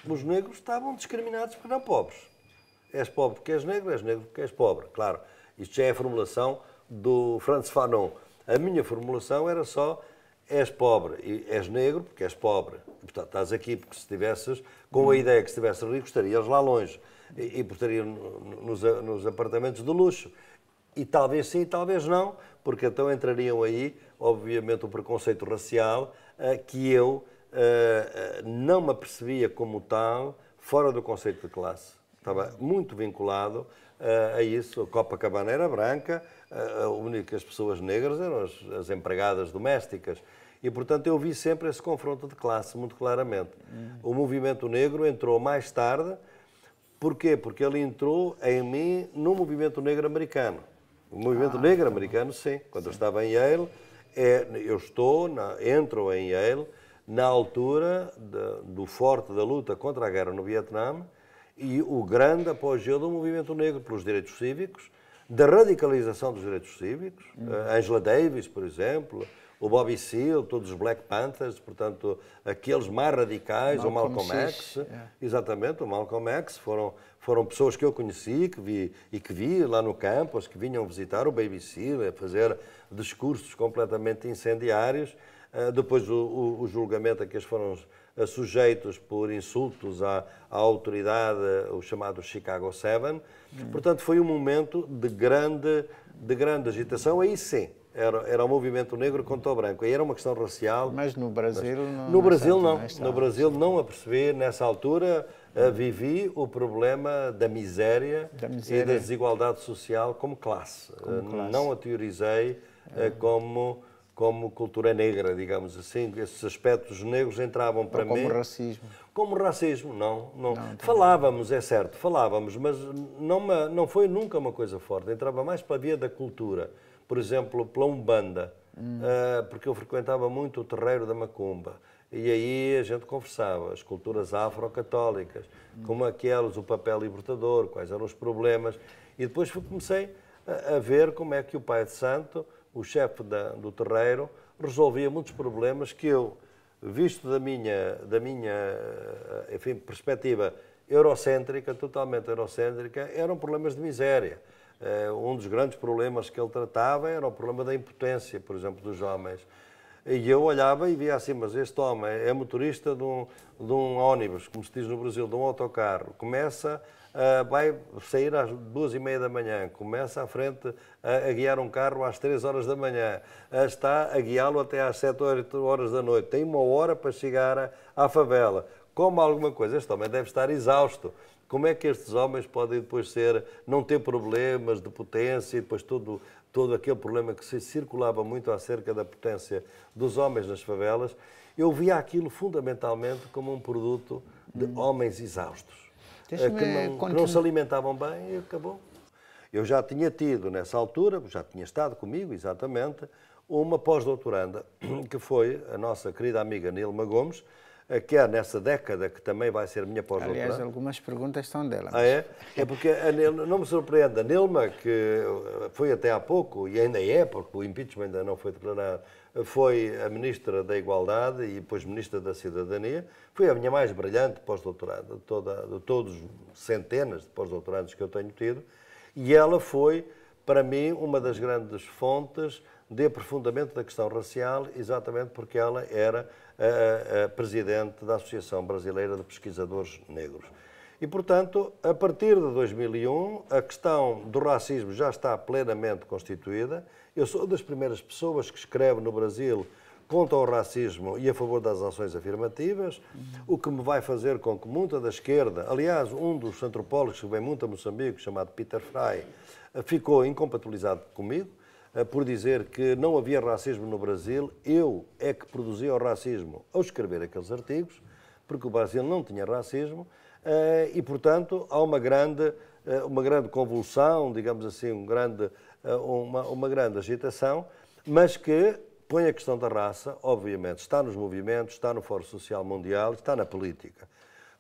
Os negros estavam discriminados porque eram pobres. És pobre porque és negro, és negro porque és pobre. Claro, isto já é a formulação do Franz Fanon. A minha formulação era só és pobre e és negro porque és pobre. Portanto, estás aqui porque se estivesses com a ideia que se estivesse rico, estarias lá longe e, e nos, nos apartamentos de luxo. E talvez sim, talvez não, porque então entrariam aí, obviamente, o preconceito racial eh, que eu eh, eh, não me apercebia como tal, fora do conceito de classe. Estava muito vinculado a isso. A Copacabana era branca, as únicas pessoas negras eram as, empregadas domésticas. E, portanto, eu vi sempre esse confronto de classe, muito claramente. O movimento negro entrou mais tarde. Porquê? Porque ele entrou em mim no movimento negro americano. O movimento ah, negro tá americano, sim. Quando sim. eu estava em Yale, é, eu estou, na, entro em Yale, na altura de, do forte da luta contra a guerra no Vietnã e o grande apogeu do movimento negro pelos direitos cívicos, da radicalização dos direitos cívicos. Uhum. Angela Davis, por exemplo, o Bobby Seale, todos os Black Panthers, portanto, aqueles mais radicais, Malcolm o Malcolm X, X. É. exatamente, o Malcolm X, foram, foram pessoas que eu conheci que vi, e que vi lá no campo, que vinham visitar o BBC, fazer discursos completamente incendiários. Ah, depois o, o, o julgamento a que eles foram ah, sujeitos por insultos à, à autoridade, o chamado Chicago Seven. Hum. Portanto, foi um momento de grande, de grande agitação. Aí sim, era, era o movimento negro contra o branco. Aí era uma questão racial. Mas no Brasil mas, não. No é Brasil não. É no Brasil não a percebi. nessa altura uh, vivi o problema da miséria, da miséria, e da desigualdade social como classe. Como eh, classe. Uh, não a teorizei uh, como como cultura negra, digamos assim, esses aspectos negros entravam para Ou como mim. Como racismo. Como racismo, não, não. não falávamos, é certo, falávamos, mas não, não foi nunca uma coisa forte. Entrava mais a via da cultura por exemplo, pela Umbanda, hum. Ah, porque eu frequentava muito o terreiro da Macumba. E aí a gente conversava, as culturas afro-católicas, hum. como aqueles, o papel libertador, quais eram os problemas. E depois comecei a, ver como é que o Pai de Santo, o chefe da, do terreiro, resolvia muitos problemas que eu, visto da minha, da minha ah, enfim, perspectiva eurocêntrica, totalmente eurocêntrica, eram problemas de miséria. Eh, um dos grandes problemas que ele tratava era o problema da impotência, por exemplo, dos homens. E eu olhava e via assim, mas este homem é motorista de um, de um ônibus, como se diz no Brasil, de um autocarro, começa a, vai sair às duas e meia da manhã, começa à frente a, a guiar um carro às três horas da manhã, está a guiá-lo até às sete, oito horas da noite, tem uma hora para chegar à favela. Como alguma coisa, este homem deve estar exausto. Como é que estes homens podem depois ser, não ter problemas de potência e depois tudo, todo aquele problema que se circulava muito acerca da potência dos homens nas favelas? Eu via aquilo fundamentalmente como um produto de hum. homens exaustos, eh, que não, que não se alimentavam bem e acabou. Eu já tinha tido, nessa altura, já tinha estado comigo, exatamente, uma pós-doutoranda, que foi a nossa querida amiga Nilma Gomes, quer nessa década, que também vai ser minha pós-doutorada. Aliás, algumas perguntas são dela. Mas... Ah, é? É porque não me surpreende, a Nilma, que eh, foi até há pouco, e ainda é, porque o impeachment ainda não foi declarado, foi a Ministra da Igualdade e depois Ministra da Cidadania, foi a minha mais brilhante pós-doutorada, de, de todos centenas de pós-doutorados que eu tenho tido, e ela foi, para mim, uma das grandes fontes de aprofundamento da questão racial, exatamente porque ela era presidente da Associação Brasileira de Pesquisadores Negros. E, portanto, a partir de 2001, a questão do racismo já está plenamente constituída. Eu sou das primeiras pessoas que escreve no Brasil contra o racismo e a favor das ações afirmativas, o que me vai fazer com que muita da esquerda, aliás, um dos antropólogos que vem muito a Moçambique, chamado Peter Fry, ficou incompatibilizado comigo, eh, por dizer que não havia racismo no Brasil, eu é que produzia o racismo ao escrever aqueles artigos, porque o Brasil não tinha racismo eh, e, portanto, há uma grande, eh, uma grande convulsão, digamos assim, um grande, uma, uma grande agitação, mas que põe a questão da raça, obviamente, está nos movimentos, está no Fórum Social Mundial, está na política.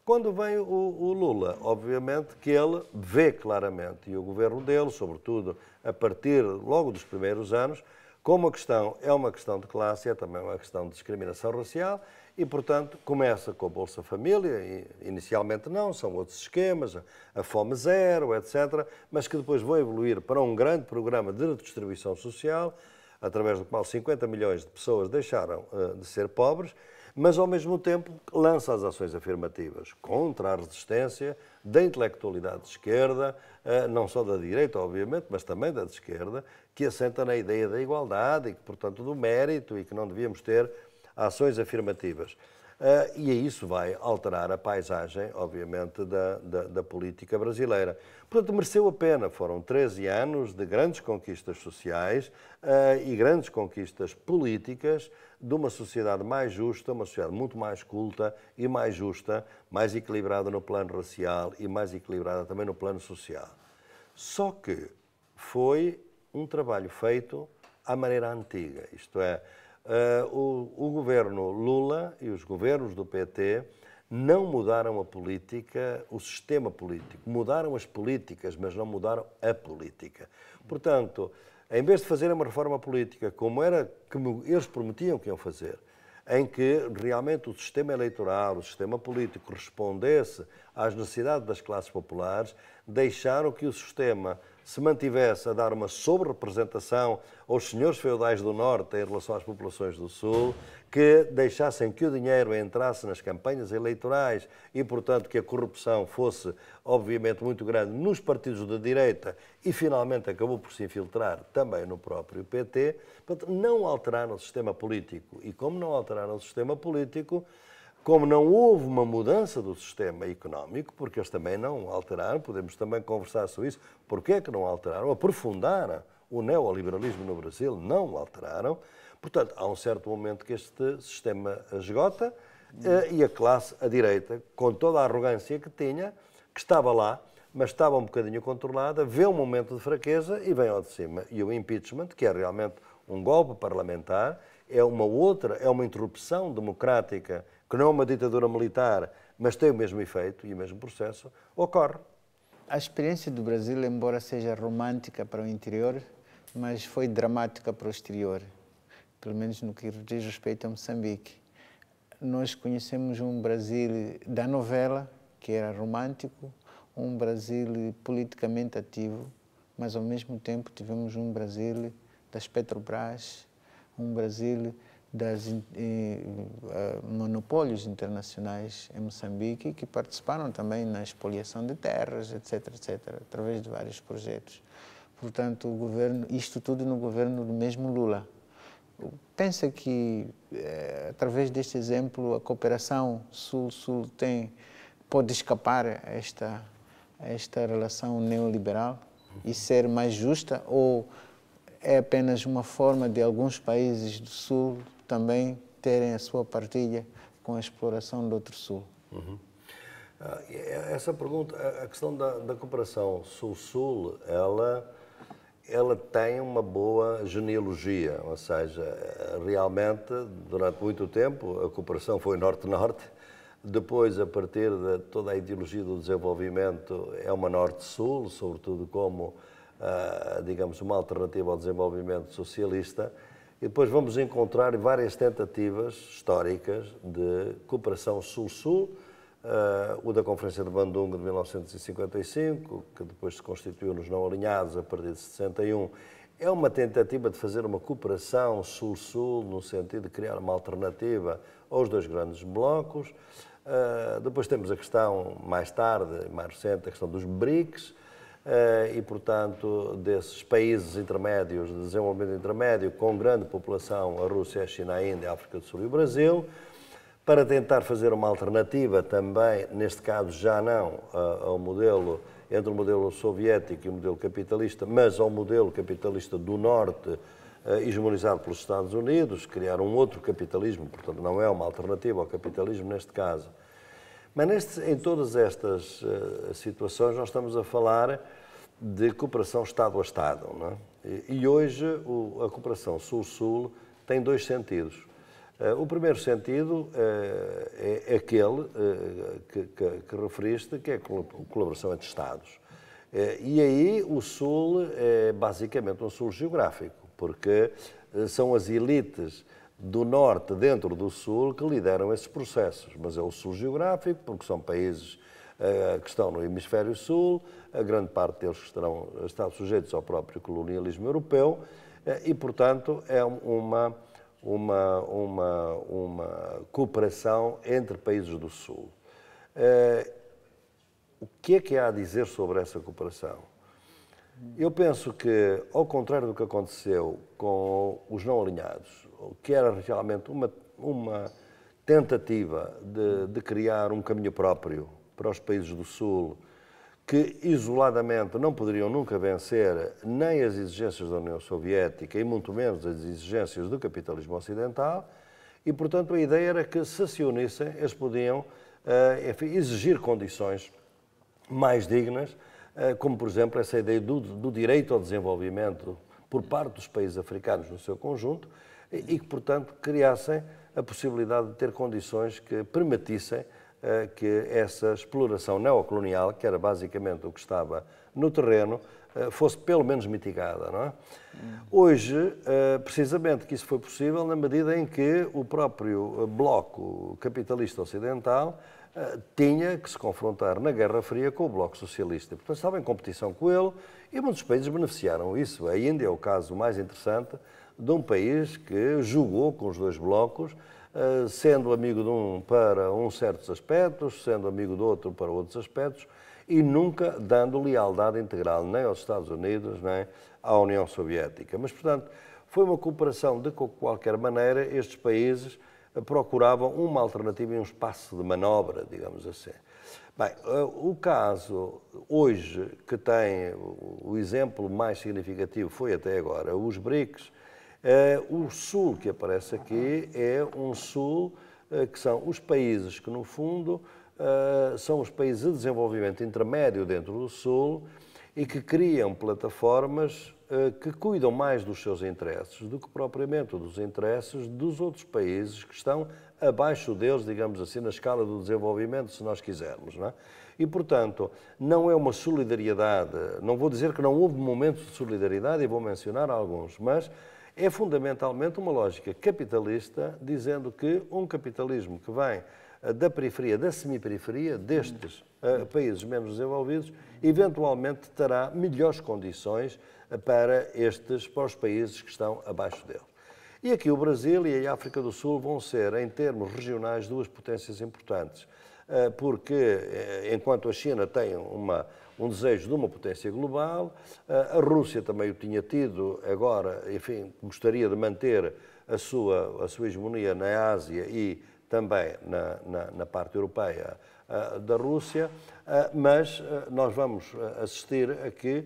Quando vem o, o, Lula, obviamente que ele vê claramente, e o governo dele, sobretudo a partir logo dos primeiros anos, como a questão é uma questão de classe, é também uma questão de discriminação racial, e, portanto, começa com a Bolsa Família, inicialmente não, são outros esquemas, a Fome Zero, etc., mas que depois vão evoluir para um grande programa de redistribuição social, através do qual 50 milhões de pessoas deixaram eh, de ser pobres, mas ao mesmo tempo lança as ações afirmativas contra a resistência da intelectualidade de esquerda, eh, não só da direita, obviamente, mas também da de esquerda, que assenta na ideia da igualdade e que, portanto, do mérito e que não devíamos ter ações afirmativas. Eh, e isso vai alterar a paisagem, obviamente, da, da, da, política brasileira. Portanto, mereceu a pena. Foram 13 anos de grandes conquistas sociais eh, e grandes conquistas políticas de uma sociedade mais justa, uma sociedade muito mais culta e mais justa, mais equilibrada no plano racial e mais equilibrada também no plano social. Só que foi um trabalho feito à maneira antiga, isto é, uh, o, o governo Lula e os governos do PT não mudaram a política, o sistema político, mudaram as políticas, mas não mudaram a política. Portanto, em vez de fazer uma reforma política, como era que eles prometiam que iam fazer, em que realmente o sistema eleitoral, o sistema político respondesse às necessidades das classes populares, deixaram que o sistema se mantivesse a dar uma sobre-representação aos senhores feudais do Norte em relação às populações do Sul, que deixassem que o dinheiro entrasse nas campanhas eleitorais e, portanto, que a corrupção fosse, obviamente, muito grande nos partidos da direita e, finalmente, acabou por se infiltrar também no próprio PT. Portanto, não alteraram o sistema político. E como não alteraram o sistema político, como não houve uma mudança do sistema económico, porque eles também não alteraram, podemos também conversar sobre isso, porque é que não alteraram, aprofundaram o neoliberalismo no Brasil, não alteraram, Portanto, há um certo momento que este sistema esgota eh, e a classe, a direita, com toda a arrogância que tinha, que estava lá, mas estava um bocadinho controlada, vê um momento de fraqueza e vem ao de cima. E o impeachment, que é realmente um golpe parlamentar, é uma outra, é uma interrupção democrática, que não é uma ditadura militar, mas tem o mesmo efeito e o mesmo processo, ocorre. A experiência do Brasil, embora seja romântica para o interior, mas foi dramática para o exterior pelo menos no que diz respeito a Moçambique. Nós conhecemos um Brasil da novela, que era romântico, um Brasil politicamente ativo, mas ao mesmo tempo tivemos um Brasil das Petrobras, um Brasil das eh, eh, monopólios internacionais em Moçambique que participaram também na expoliação de terras, etc, etc, através de vários projetos. Portanto, o governo, isto tudo no governo do mesmo Lula. Pensa que, eh, através deste exemplo, a cooperação Sul-Sul tem, pode escapar a esta, a esta relação neoliberal e ser mais justa? Ou é apenas uma forma de alguns países do Sul também terem a sua partilha com a exploração do outro Sul? Uhum. Ah, essa pergunta, a questão da, da cooperação Sul-Sul, ela ela tem uma boa genealogia, ou seja, realmente, durante muito tempo, a cooperação foi norte-norte, depois, a partir de toda a ideologia do desenvolvimento, é uma norte-sul, sobretudo como, ah, digamos, uma alternativa ao desenvolvimento socialista, e depois vamos encontrar várias tentativas históricas de cooperação sul-sul, Uh, o da Conferência de Bandung de 1955, que depois se constituiu nos não alinhados a partir de 61, é uma tentativa de fazer uma cooperação sul-sul no sentido de criar uma alternativa aos dois grandes blocos. Uh, depois temos a questão, mais tarde, mais recente, a questão dos BRICS uh, e, portanto, desses países intermédios, de desenvolvimento intermédio, com grande população, a Rússia, a China, a Índia, a África do Sul e o Brasil para tentar fazer uma alternativa também, neste caso já não ao modelo, entre o modelo soviético e o modelo capitalista, mas ao modelo capitalista do Norte, eh, hegemonizado pelos Estados Unidos, criar um outro capitalismo, portanto não é uma alternativa ao capitalismo neste caso. Mas neste, em todas estas eh, situações nós estamos a falar de cooperação Estado a Estado. Não é? e, hoje a cooperação Sul-Sul tem dois sentidos. Eh, o primeiro sentido eh, é aquele eh, que referiste, que é a colaboração entre Estados. E aí o Sul é basicamente um Sul geográfico, porque são as elites do Norte dentro do Sul que lideram esses processos. Mas é o Sul geográfico, porque são países que estão no Hemisfério Sul, a grande parte deles estarão, estão sujeitos ao próprio colonialismo europeu, e, portanto, é uma uma, uma, uma cooperação entre países do Sul. Uh, o que é que há a dizer sobre essa cooperação? Eu penso que, ao contrário do que aconteceu com os não alinhados, que era realmente uma, uma tentativa de, de criar um caminho próprio para os países do Sul que isoladamente não poderiam nunca vencer nem as exigências da União Soviética e muito menos as exigências do capitalismo ocidental, e portanto a ideia era que se se unissem, eles podiam eh, enfim, exigir condições mais dignas, eh, como por exemplo essa ideia do, do direito ao desenvolvimento por parte dos países africanos no seu conjunto, e que portanto criassem a possibilidade de ter condições que permitissem eh, que essa exploração neocolonial, que era basicamente o que estava no terreno, eh, fosse pelo menos mitigada. Não é? Hoje, eh, precisamente que isso foi possível na medida em que o próprio bloco capitalista ocidental tinha que se confrontar na Guerra Fria com o Bloco Socialista. Portanto, estava em competição com ele e muitos países beneficiaram isso. A Índia é o caso mais interessante de um país que jogou com os dois blocos ah, sendo amigo de um para uns certos aspectos, sendo amigo do outro para outros aspectos, e nunca dando lealdade integral nem aos Estados Unidos, nem à União Soviética. Mas, portanto, foi uma cooperação de qualquer maneira, estes países ah, procuravam uma alternativa e um espaço de manobra, digamos assim. Bem, ah, o caso hoje que tem o exemplo mais significativo foi até agora os BRICS, é, o sul que aparece aqui é um sul eh, que são os países que, no fundo, eh, são os países de desenvolvimento intermédio dentro do sul e que criam plataformas eh, que cuidam mais dos seus interesses do que propriamente dos interesses dos outros países que estão abaixo deles, digamos assim, na escala do desenvolvimento, se nós quisermos. Não é? E, portanto, não é uma solidariedade. Não vou dizer que não houve momentos de solidariedade, e vou mencionar alguns, mas é fundamentalmente uma lógica capitalista, dizendo que um capitalismo que vem eh, da periferia, da semiperiferia, destes uh, países menos desenvolvidos, eventualmente terá melhores condições eh, para estes, para os países que estão abaixo dele. E aqui o Brasil e a África do Sul vão ser, em termos regionais, duas potências importantes, uh, porque enquanto a China tem uma um desejo de uma potência global. Ah, a Rússia também o tinha tido, agora, enfim, gostaria de manter a sua, a sua hegemonia na Ásia e também na, na, na parte europeia ah, da Rússia, ah, mas nós vamos assistir a que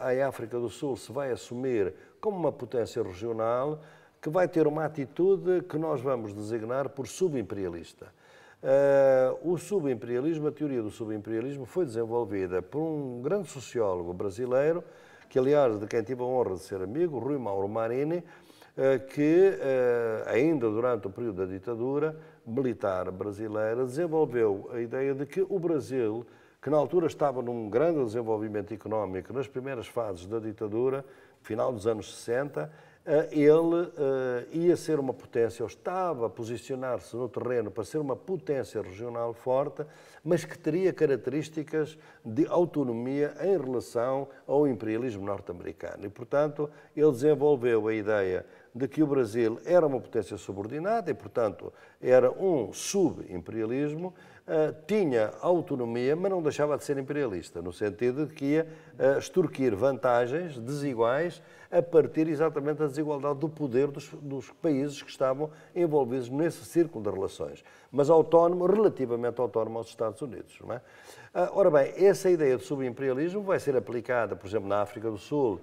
a África do Sul se vai assumir como uma potência regional que vai ter uma atitude que nós vamos designar por subimperialista Uh, o subimperialismo, a teoria do subimperialismo, foi desenvolvida por um grande sociólogo brasileiro, que aliás, de quem tive a honra de ser amigo, Rui Mauro Marini, uh, que uh, ainda durante o período da ditadura militar brasileira desenvolveu a ideia de que o Brasil, que na altura estava num grande desenvolvimento económico nas primeiras fases da ditadura, final dos anos 60, ah, ele ah, ia ser uma potência, ou estava a posicionar-se no terreno para ser uma potência regional forte, mas que teria características de autonomia em relação ao imperialismo norte-americano. E, portanto, ele desenvolveu a ideia de que o Brasil era uma potência subordinada e, portanto, era um subimperialismo, eh, tinha autonomia, mas não deixava de ser imperialista, no sentido de que ia eh, extorquir vantagens desiguais a partir exatamente da desigualdade do poder dos, dos, países que estavam envolvidos nesse círculo de relações, mas autónomo, relativamente autónomo aos Estados Unidos. Não é? Eh, ora bem, essa ideia de subimperialismo vai ser aplicada, por exemplo, na África do Sul,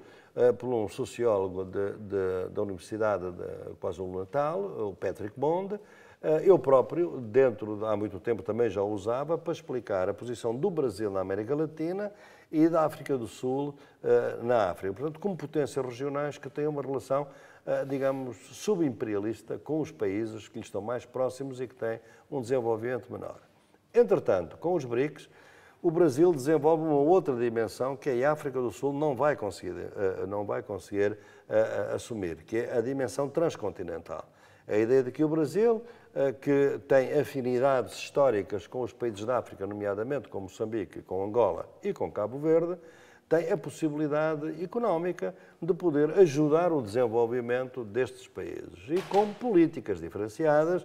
por um sociólogo de, de, da Universidade de KwaZulu-Natal, o Patrick Bond, eh, eu próprio, dentro, há muito tempo também já usava para explicar a posição do Brasil na América Latina e da África do Sul eh, na África. Portanto, como potências regionais que têm uma relação, eh, digamos, subimperialista com os países que lhes estão mais próximos e que têm um desenvolvimento menor. Entretanto, com os BRICS, o Brasil desenvolve uma outra dimensão que é a África do Sul não vai conseguir, não vai conseguir assumir, que é a dimensão transcontinental. A ideia de que o Brasil eh, que tem afinidades históricas com os países da África, nomeadamente com Moçambique, com Angola e com Cabo Verde, tem a possibilidade económica de poder ajudar o desenvolvimento destes países e com políticas diferenciadas,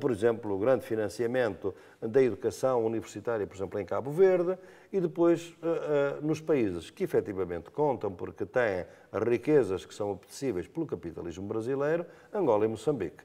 por exemplo, o grande financiamento da educação universitária, por exemplo, em Cabo Verde, e depois eh, eh, nos países que efetivamente contam porque têm riquezas que são apetecíveis pelo capitalismo brasileiro, Angola e Moçambique.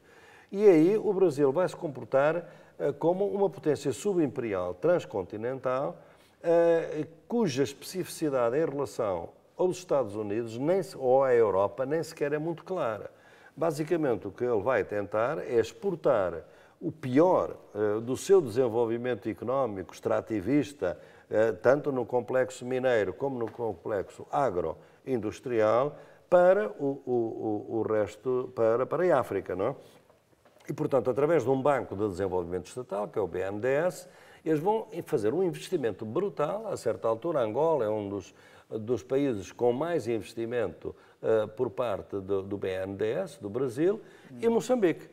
E aí o Brasil vai se comportar eh, como uma potência subimperial transcontinental eh, cuja especificidade em relação aos Estados Unidos nem, ou à Europa nem sequer é muito clara. Basicamente, o que ele vai tentar é exportar o pior eh, do seu desenvolvimento económico, extrativista, tanto no complexo mineiro como no complexo agroindustrial, para o, o, o resto, para, para a África, não é? E, portanto, através de um banco de desenvolvimento estatal, que é o BNDES, eles vão fazer um investimento brutal. A certa altura, Angola é um dos, dos países com mais investimento uh, por parte do, do, BNDES, do Brasil, hum. e Moçambique.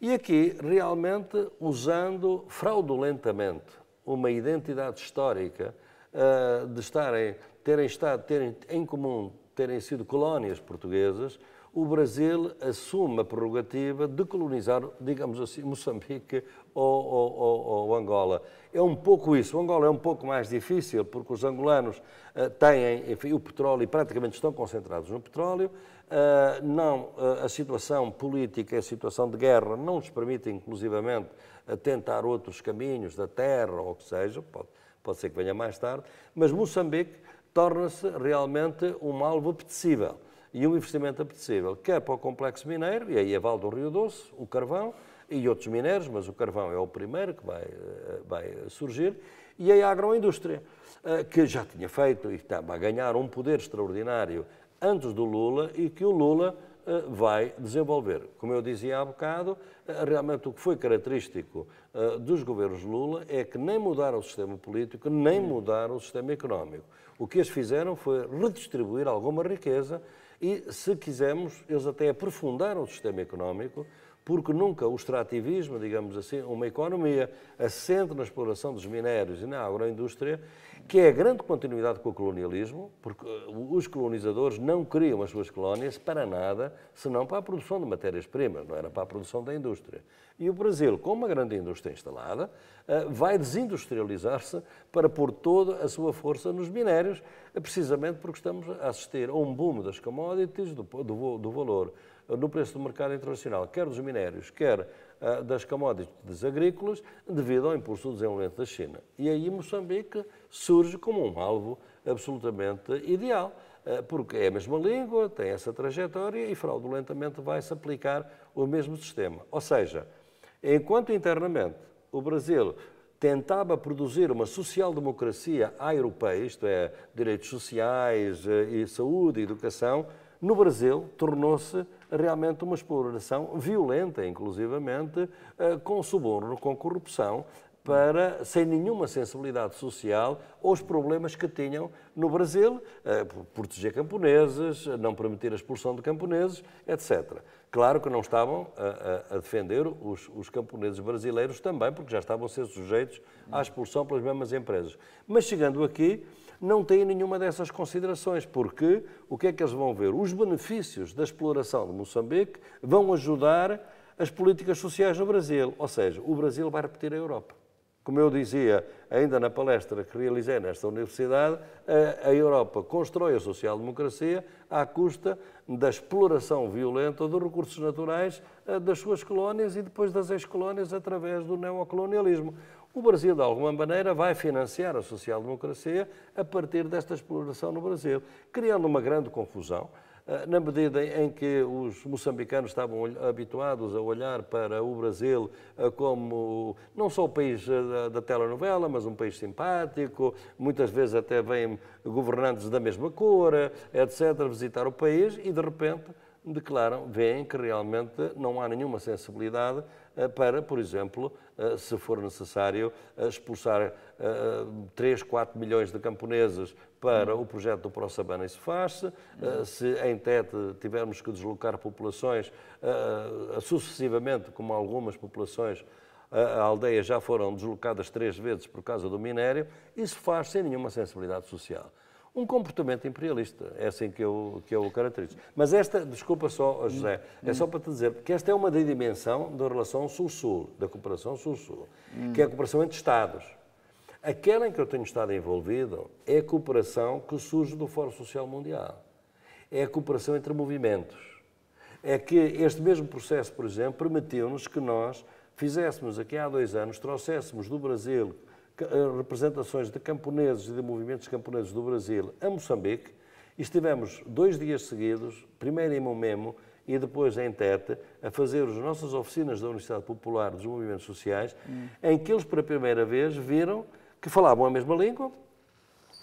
E aqui, realmente, usando fraudulentamente uma identidade histórica uh, de estarem, terem estado, terem em comum, terem sido colónias portuguesas, o Brasil assume a prerrogativa de colonizar, digamos assim, Moçambique ou, ou, ou, Angola. É um pouco isso. O Angola é um pouco mais difícil, porque os angolanos uh, têm enfim, o petróleo e praticamente estão concentrados no petróleo. Uh, não, uh, a situação política a situação de guerra não lhes permite, inclusivamente, tentar outros caminhos da terra ou o que seja, pode, pode ser que venha mais tarde, mas Moçambique torna-se realmente um alvo apetecível e um investimento apetecível, quer para o complexo mineiro, e aí é Val do Rio Doce, o carvão e outros minérios, mas o carvão é o primeiro que vai, eh, vai surgir, e a agroindústria, eh, que já tinha feito e estava a ganhar um poder extraordinário antes do Lula e que o Lula eh, vai desenvolver. Como eu dizia há bocado, realmente o que foi característico dos governos Lula é que nem mudaram o sistema político, nem hum. mudaram o sistema económico. O que eles fizeram foi redistribuir alguma riqueza e, se quisermos, eles até aprofundaram o sistema económico porque nunca o extrativismo, digamos assim, uma economia assente na exploração dos minérios e na agroindústria, que é a grande continuidade com o colonialismo, porque eh, os colonizadores não criam as suas colónias para nada, senão para a produção de matérias-primas, não era para a produção da indústria. E o Brasil, com uma grande indústria instalada, eh, vai desindustrializar-se para pôr toda a sua força nos minérios, eh, precisamente porque estamos a assistir a um boom das commodities, do, do, do valor no preço do mercado internacional, quer dos minérios, quer uh, das commodities agrícolas, devido ao impulso do desenvolvimento da China. E aí Moçambique surge como um alvo absolutamente ideal, uh, porque é a mesma língua, tem essa trajetória e fraudulentamente vai-se aplicar o mesmo sistema. Ou seja, enquanto internamente o Brasil tentava produzir uma social-democracia à europeia, isto é, direitos sociais eh, e saúde, educação, no Brasil tornou-se realmente uma exploração violenta, inclusivamente, eh, com suborno, com corrupção, para, sem nenhuma sensibilidade social, os problemas que tinham no Brasil, eh, proteger camponeses, não permitir a expulsão de camponeses, etc. Claro que não estavam eh, a, defender os, camponeses brasileiros também, porque já estavam a ser sujeitos à expulsão pelas mesmas empresas. Mas chegando aqui, não têm nenhuma dessas considerações, porque o que é que eles vão ver? Os benefícios da exploração de Moçambique vão ajudar as políticas sociais no Brasil, ou seja, o Brasil vai repetir a Europa. Como eu dizia ainda na palestra que realizei nesta universidade, a Europa constrói a social-democracia à custa da exploração violenta dos recursos naturais eh, das suas colónias e depois das ex-colónias através do neocolonialismo. O Brasil, de alguma maneira, vai financiar a social-democracia a partir desta exploração no Brasil, criando uma grande confusão eh, na medida em que os moçambicanos estavam habituados a olhar para o Brasil eh, como não só o país eh, da, telenovela, mas um país simpático, muitas vezes até vêm governantes da mesma cor, etc., visitar o país e de repente declaram, veem que realmente não há nenhuma sensibilidade eh, para, por exemplo, eh, se for necessário eh, expulsar 3, 4 milhões de camponeses para o projeto do ProSabana, isso faz-se. Se em Tete tivermos que deslocar populações sucessivamente, como algumas populações a aldeia já foram deslocadas três vezes por causa do minério, isso faz sem nenhuma sensibilidade social um comportamento imperialista. É assim que eu, que eu o caracterizo. Mas esta, desculpa só, José, é só para te dizer que esta é uma da dimensão da relação Sul-Sul, da cooperação Sul-Sul, que é a cooperação entre Estados. Aquela em que eu tenho estado envolvido é a cooperação que surge do Fórum Social Mundial. É a cooperação entre movimentos. É que este mesmo processo, por exemplo, permitiu-nos que nós fizéssemos aqui há dois anos, trouxéssemos do Brasil eh, representações de camponeses e de movimentos camponeses do Brasil a Moçambique e estivemos dois dias seguidos, primeiro em Momemo e depois em Tete, a fazer as nossas oficinas da Universidade Popular dos Movimentos Sociais, hum. em que eles, pela primeira vez, viram que falavam a mesma língua,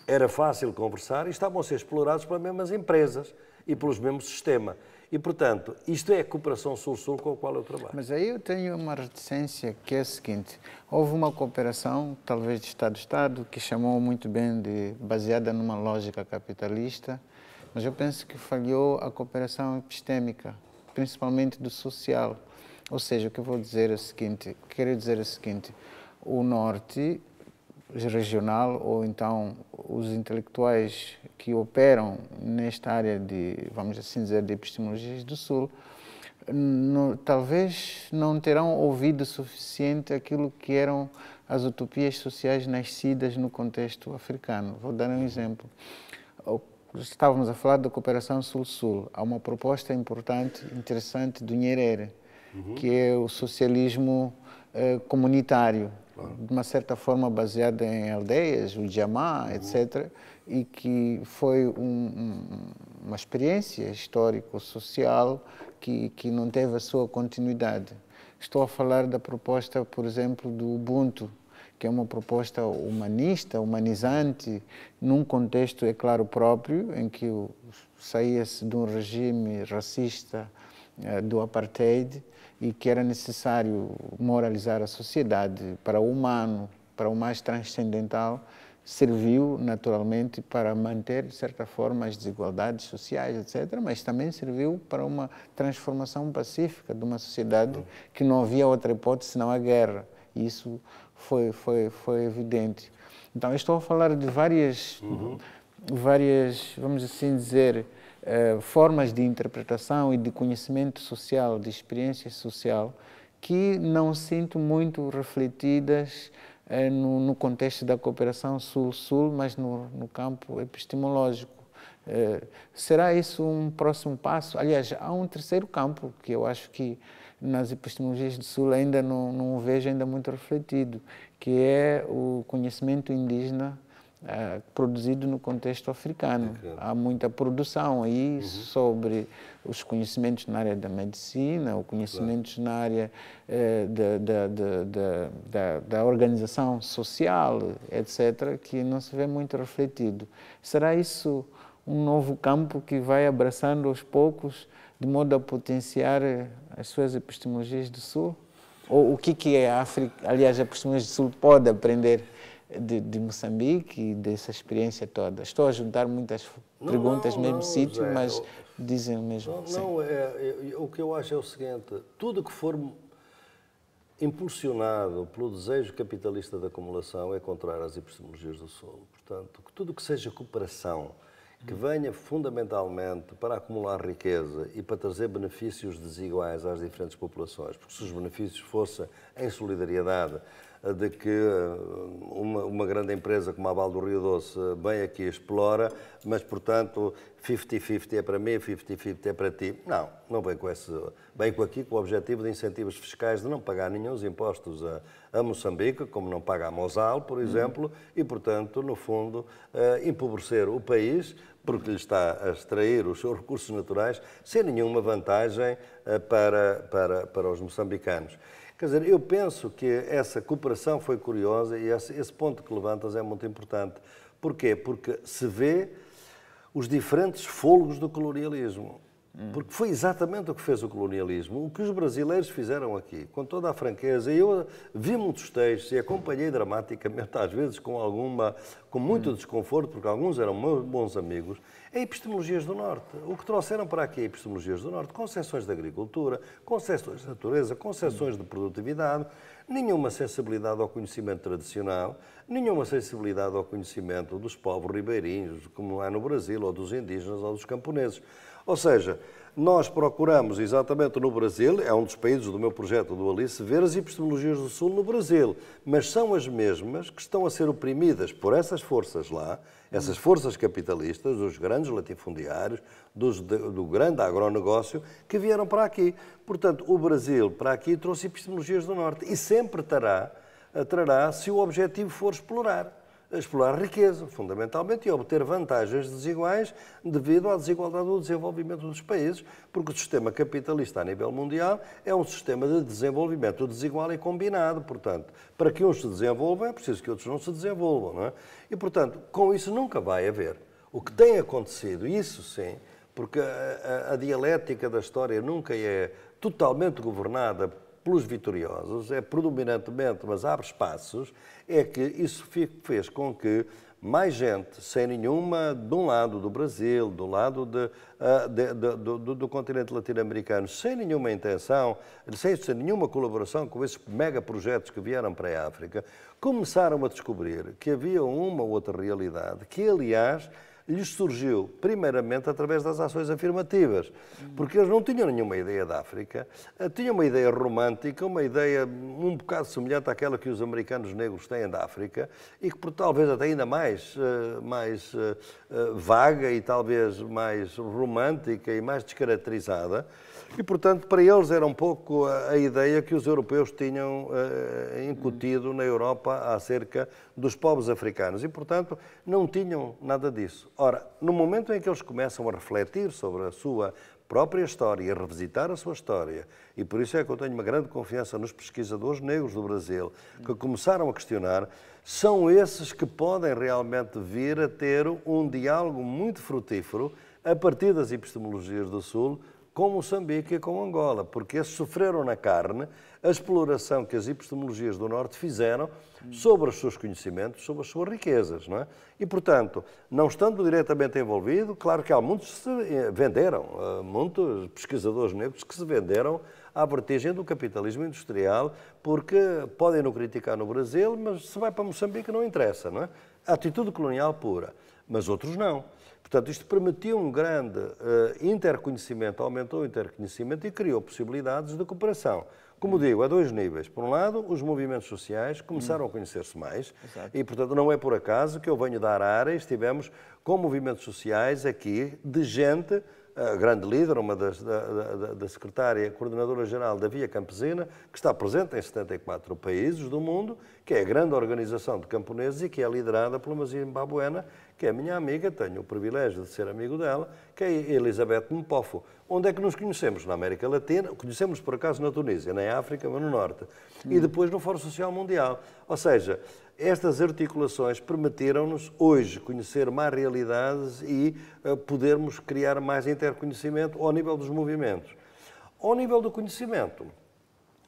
era fácil conversar e estavam a ser explorados pelas mesmas empresas e pelos mesmos sistemas. E, portanto, isto é a cooperação sul-sul com a qual eu trabalho. Mas aí eu tenho uma reticência que é a seguinte: houve uma cooperação, talvez de Estado-Estado, que chamou muito bem de baseada numa lógica capitalista, mas eu penso que falhou a cooperação epistêmica, principalmente do social. Ou seja, o que eu vou dizer é o seguinte: quero dizer o seguinte, o Norte regional ou então os intelectuais que operam nesta área de, vamos assim dizer, de epistemologias do Sul, no, talvez não terão ouvido suficiente aquilo que eram as utopias sociais nascidas no contexto africano. Vou dar um exemplo. Estávamos a falar da cooperação Sul-Sul. Há uma proposta importante, interessante do Nyerere, uhum. que é o socialismo eh, comunitário de uma certa forma baseada em aldeias, o Djamá, uhum. etc. E que foi um, uma experiência histórico-social que, que não teve a sua continuidade. Estou a falar da proposta, por exemplo, do Ubuntu, que é uma proposta humanista, humanizante, num contexto, é claro, próprio, em que saía-se de um regime racista eh, do apartheid e que era necessário moralizar a sociedade para o humano, para o mais transcendental, serviu naturalmente para manter, de certa forma, as desigualdades sociais, etc., mas também serviu para uma transformação pacífica de uma sociedade que não havia outra hipótese senão a guerra. isso foi, foi, foi evidente. Então, estou a falar de várias, uhum. várias vamos assim dizer, eh, formas de interpretação e de conhecimento social, de experiência social, que não sinto muito refletidas eh, no, no, contexto da cooperação sul-sul, mas no, no, campo epistemológico. Eh, será isso um próximo passo? Aliás, há um terceiro campo que eu acho que nas epistemologias do Sul ainda não, não vejo ainda muito refletido, que é o conhecimento indígena produzido no contexto africano. Há muita produção aí uhum. sobre os conhecimentos na área da medicina, os conhecimentos claro. na área da, da, da, da, da organização social, etc., que não se vê muito refletido. Será isso um novo campo que vai abraçando aos poucos, de modo a potenciar as suas epistemologias do Sul? Ou o que, que a África, aliás, a epistemologia do Sul pode aprender? de, de, Moçambique e dessa experiência toda. Estou a juntar muitas não, perguntas no mesmo não, sítio, mas eu, dizem o mesmo. Não, não é, é, é, o que eu acho é o seguinte: tudo que for impulsionado pelo desejo capitalista de acumulação é contrário às epistemologias do solo. Portanto, tudo que seja cooperação, que hum. venha fundamentalmente para acumular riqueza e para trazer benefícios desiguais às diferentes populações, porque se os benefícios fossem em solidariedade, de que eh, uma, uma, grande empresa como a Val do Rio Doce eh, bem aqui explora, mas, portanto, 50-50 é para mim, 50-50 é para ti. Não, não vem com esse... Vem com aqui com o objetivo de incentivos fiscais de não pagar nenhum impostos a, a Moçambique, como não paga a Mozal, por exemplo, e, portanto, no fundo, eh, empobrecer o país porque lhe está a extrair os seus recursos naturais sem nenhuma vantagem para, para, para os moçambicanos. Quer dizer, eu penso que essa cooperação foi curiosa e esse, esse ponto que levantas é muito importante. Porquê? Porque se vê os diferentes folgos do colonialismo. Hum. Porque foi exatamente o que fez o colonialismo, o que os brasileiros fizeram aqui, com toda a franqueza. Eu vi muitos textos e acompanhei dramaticamente, às vezes com alguma, com muito hum. desconforto, porque alguns eram meus bons amigos, é epistemologias do Norte. O que trouxeram para aqui é epistemologias do Norte, concessões de agricultura, concessões de natureza, concessões de produtividade, nenhuma sensibilidade ao conhecimento tradicional, nenhuma sensibilidade ao conhecimento dos povos ribeirinhos, como há é no Brasil, ou dos indígenas, ou dos camponeses. Ou seja, nós procuramos exatamente no Brasil, é um dos países do meu projeto do Alice, ver as epistemologias do Sul no Brasil, mas são as mesmas que estão a ser oprimidas por essas forças lá essas forças capitalistas, dos grandes latifundiários, dos, do grande agronegócio, que vieram para aqui. Portanto, o Brasil para aqui trouxe epistemologias do Norte e sempre terá, eh, trará se o objetivo for explorar explorar riqueza, fundamentalmente, e obter vantagens desiguais devido à desigualdade do desenvolvimento dos países, porque o sistema capitalista a nível mundial é um sistema de desenvolvimento desigual e combinado. Portanto, para que uns se desenvolvam, é preciso que outros não se desenvolvam. Não é? E, portanto, com isso nunca vai haver. O que tem acontecido, isso sim, porque a, a, a dialética da história nunca é totalmente governada pelos vitoriosos, é predominantemente, mas abre espaços, é que isso fez com que mais gente, sem nenhuma, de um lado do Brasil, do lado de, ah, de, de, do, do, continente latino-americano, sem nenhuma intenção, sem, sem nenhuma colaboração com esses megaprojetos que vieram para a África, começaram a descobrir que havia uma outra realidade, que aliás lhes surgiu, primeiramente, através das ações afirmativas, porque eles não tinham nenhuma ideia da África, eh, tinham uma ideia romântica, uma ideia um bocado semelhante àquela que os americanos negros têm da África, e que, por talvez até ainda mais, eh, mais eh, vaga e talvez mais romântica e mais descaracterizada, e, portanto, para eles era um pouco a, ideia que os europeus tinham eh, incutido na Europa acerca dos povos africanos. E, portanto, não tinham nada disso. Ora, no momento em que eles começam a refletir sobre a sua própria história, a revisitar a sua história. E por isso é que eu tenho uma grande confiança nos pesquisadores negros do Brasil, que começaram a questionar, são esses que podem realmente vir a ter um diálogo muito frutífero a partir das epistemologias do Sul com Moçambique e com Angola, porque sofreram na carne a exploração que as epistemologias do Norte fizeram sobre os seus conhecimentos, sobre as suas riquezas. Não é? E, portanto, não estando diretamente envolvido, claro que há muitos que se eh, venderam, eh, muitos pesquisadores negros que se venderam à vertigem do capitalismo industrial, porque podem não criticar no Brasil, mas se vai para Moçambique não interessa, não é? Atitude colonial pura, mas outros não. Portanto, isto permitiu um grande uh, interconhecimento, aumentou o interconhecimento e criou possibilidades de cooperação. Como digo, a dois níveis. Por um lado, os movimentos sociais começaram a conhecer-se mais Exato. e, portanto, não é por acaso que eu venho dar área e estivemos com movimentos sociais aqui de gente, a grande líder, uma das, da, da, da secretária coordenadora-geral da Via Campesina, que está presente em 74 países do mundo, que é a grande organização de camponeses e que é liderada por uma zimbabuena que é minha amiga, tenho o privilégio de ser amigo dela, que é Elizabeth Mpofo. Onde é que nos conhecemos? Na América Latina, conhecemos por acaso na Tunísia, na África, mas no Norte. E depois no Fórum Social Mundial. Ou seja, estas articulações permitiram-nos hoje conhecer mais realidades e uh, podermos criar mais interconhecimento ao nível dos movimentos. Ao nível do conhecimento,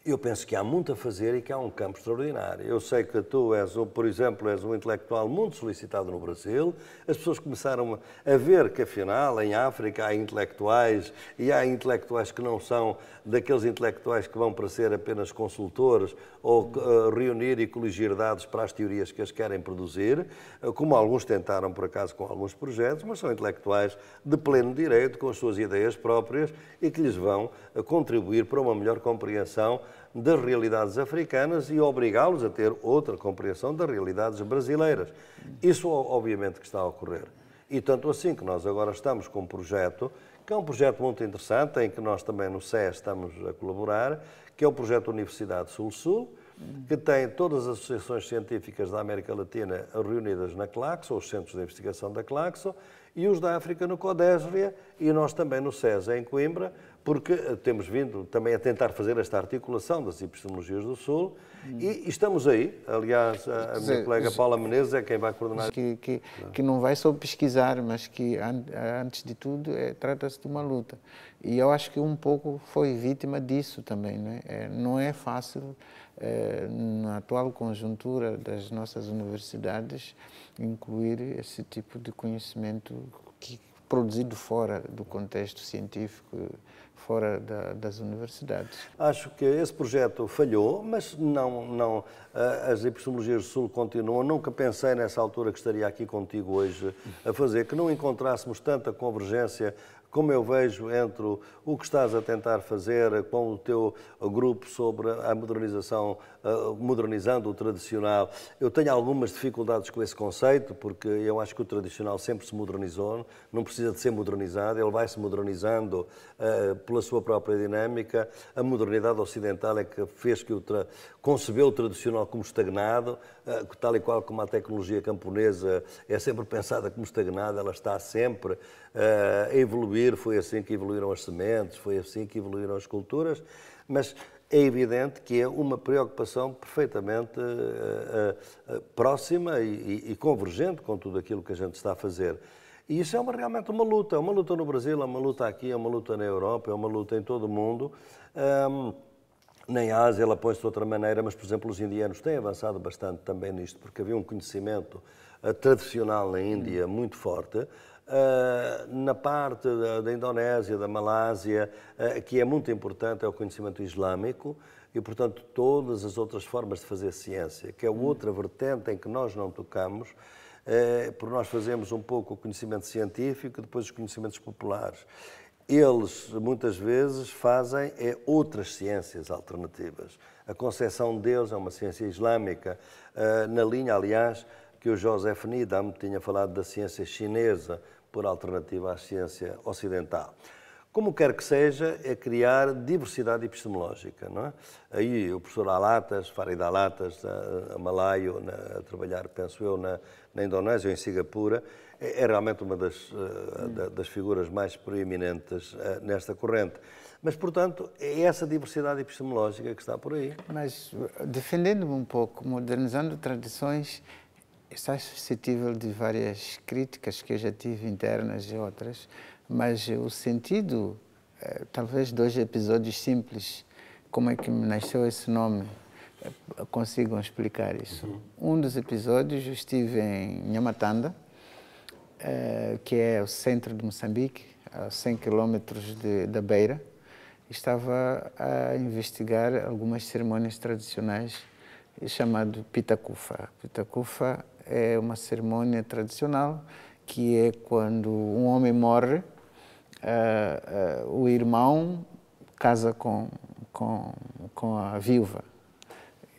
eu penso que há muito a fazer e que há um campo extraordinário. Eu sei que tu és, por exemplo, és um intelectual muito solicitado no Brasil. As pessoas começaram a ver que, afinal, em África há intelectuais e há intelectuais que não são daqueles intelectuais que vão para ser apenas consultores ou uh, reunir e coligir dados para as teorias que as querem produzir, eh, como alguns tentaram, por acaso, com alguns projetos, mas são intelectuais de pleno direito, com as suas ideias próprias e que lhes vão eh, contribuir para uma melhor compreensão das realidades africanas e obrigá-los a ter outra compreensão das realidades brasileiras. Isso, obviamente, que está a ocorrer. E tanto assim que nós agora estamos com um projeto, que é um projeto muito interessante, em que nós também no SES estamos a colaborar, que é o projeto Universidade Sul-Sul, que tem todas as associações científicas da América Latina reunidas na Claxo, os centros de investigação da Claxo, e os da África no Codésria, e nós também no SES em Coimbra, porque temos vindo também a tentar fazer esta articulação das epistemologias do Sul hum. e estamos aí. Aliás, a, a dizer, minha colega Paula Menezes é quem vai coordenar. Que, que, não. que não vai só pesquisar, mas que antes de tudo é, trata-se de uma luta. E eu acho que um pouco foi vítima disso também. Não é, é não é fácil, é, na atual conjuntura das nossas universidades, incluir esse tipo de conhecimento que, produzido fora do contexto científico fora da, das universidades. Acho que esse projeto falhou, mas não, não as epistemologias do Sul continuam. Nunca pensei nessa altura que estaria aqui contigo hoje a fazer, que não encontrássemos tanta convergência como eu vejo entre o que estás a tentar fazer com o teu grupo sobre a modernização eh, modernizando o tradicional. Eu tenho algumas dificuldades com esse conceito, porque eu acho que o tradicional sempre se modernizou, não precisa de ser modernizado, ele vai se modernizando uh, pela sua própria dinâmica. A modernidade ocidental é que fez que o concebeu o tradicional como estagnado, uh, tal e qual como a tecnologia camponesa é sempre pensada como estagnada, ela está sempre uh, a evoluir. Foi assim que evoluíram as sementes, foi assim que evoluíram as culturas, mas é evidente que é uma preocupação perfeitamente uh, uh, próxima e, e, convergente com tudo aquilo que a gente está a fazer. E isso é uma, realmente uma luta, é uma luta no Brasil, é uma luta aqui, é uma luta na Europa, é uma luta em todo o mundo. Um, na Ásia ela põe-se de outra maneira, mas, por exemplo, os indianos têm avançado bastante também nisto, porque havia um conhecimento tradicional na Índia muito forte Uh, na parte da, da, Indonésia, da Malásia, uh, que é muito importante é o conhecimento islâmico e, portanto, todas as outras formas de fazer ciência, que é outra vertente em que nós não tocamos, uh, por nós fazemos um pouco o conhecimento científico, depois os conhecimentos populares. Eles, muitas vezes, fazem é, outras ciências alternativas. A concepção deles é uma ciência islâmica, ah, na linha, aliás, que o Joseph Needham tinha falado da ciência chinesa por alternativa à ciência ocidental. Como quer que seja, é criar diversidade epistemológica, não é? Aí o professor Alatas, Farid Alatas, a, a malaio, na, a trabalhar, penso eu, na, na Indonésia ou em Singapura, é, é realmente uma das, uh, da, das figuras mais proeminentes uh, eh, nesta corrente. Mas, portanto, é essa diversidade epistemológica que está por aí. Mas, defendendo-me um pouco, modernizando tradições, está suscetível de várias críticas que eu já tive, internas e outras, mas o sentido, eh, talvez dois episódios simples, como é que me nasceu esse nome, eh, consigam explicar isso. Uhum. Um dos episódios, eu estive em Nhamatanda, eh, que é o centro de Moçambique, a 100 quilômetros da beira, estava a investigar algumas cerimônias tradicionais chamado Pitacufa. Pitacufa é uma cerimônia tradicional que é quando um homem morre, uh, uh, o irmão casa com, com, com a viúva.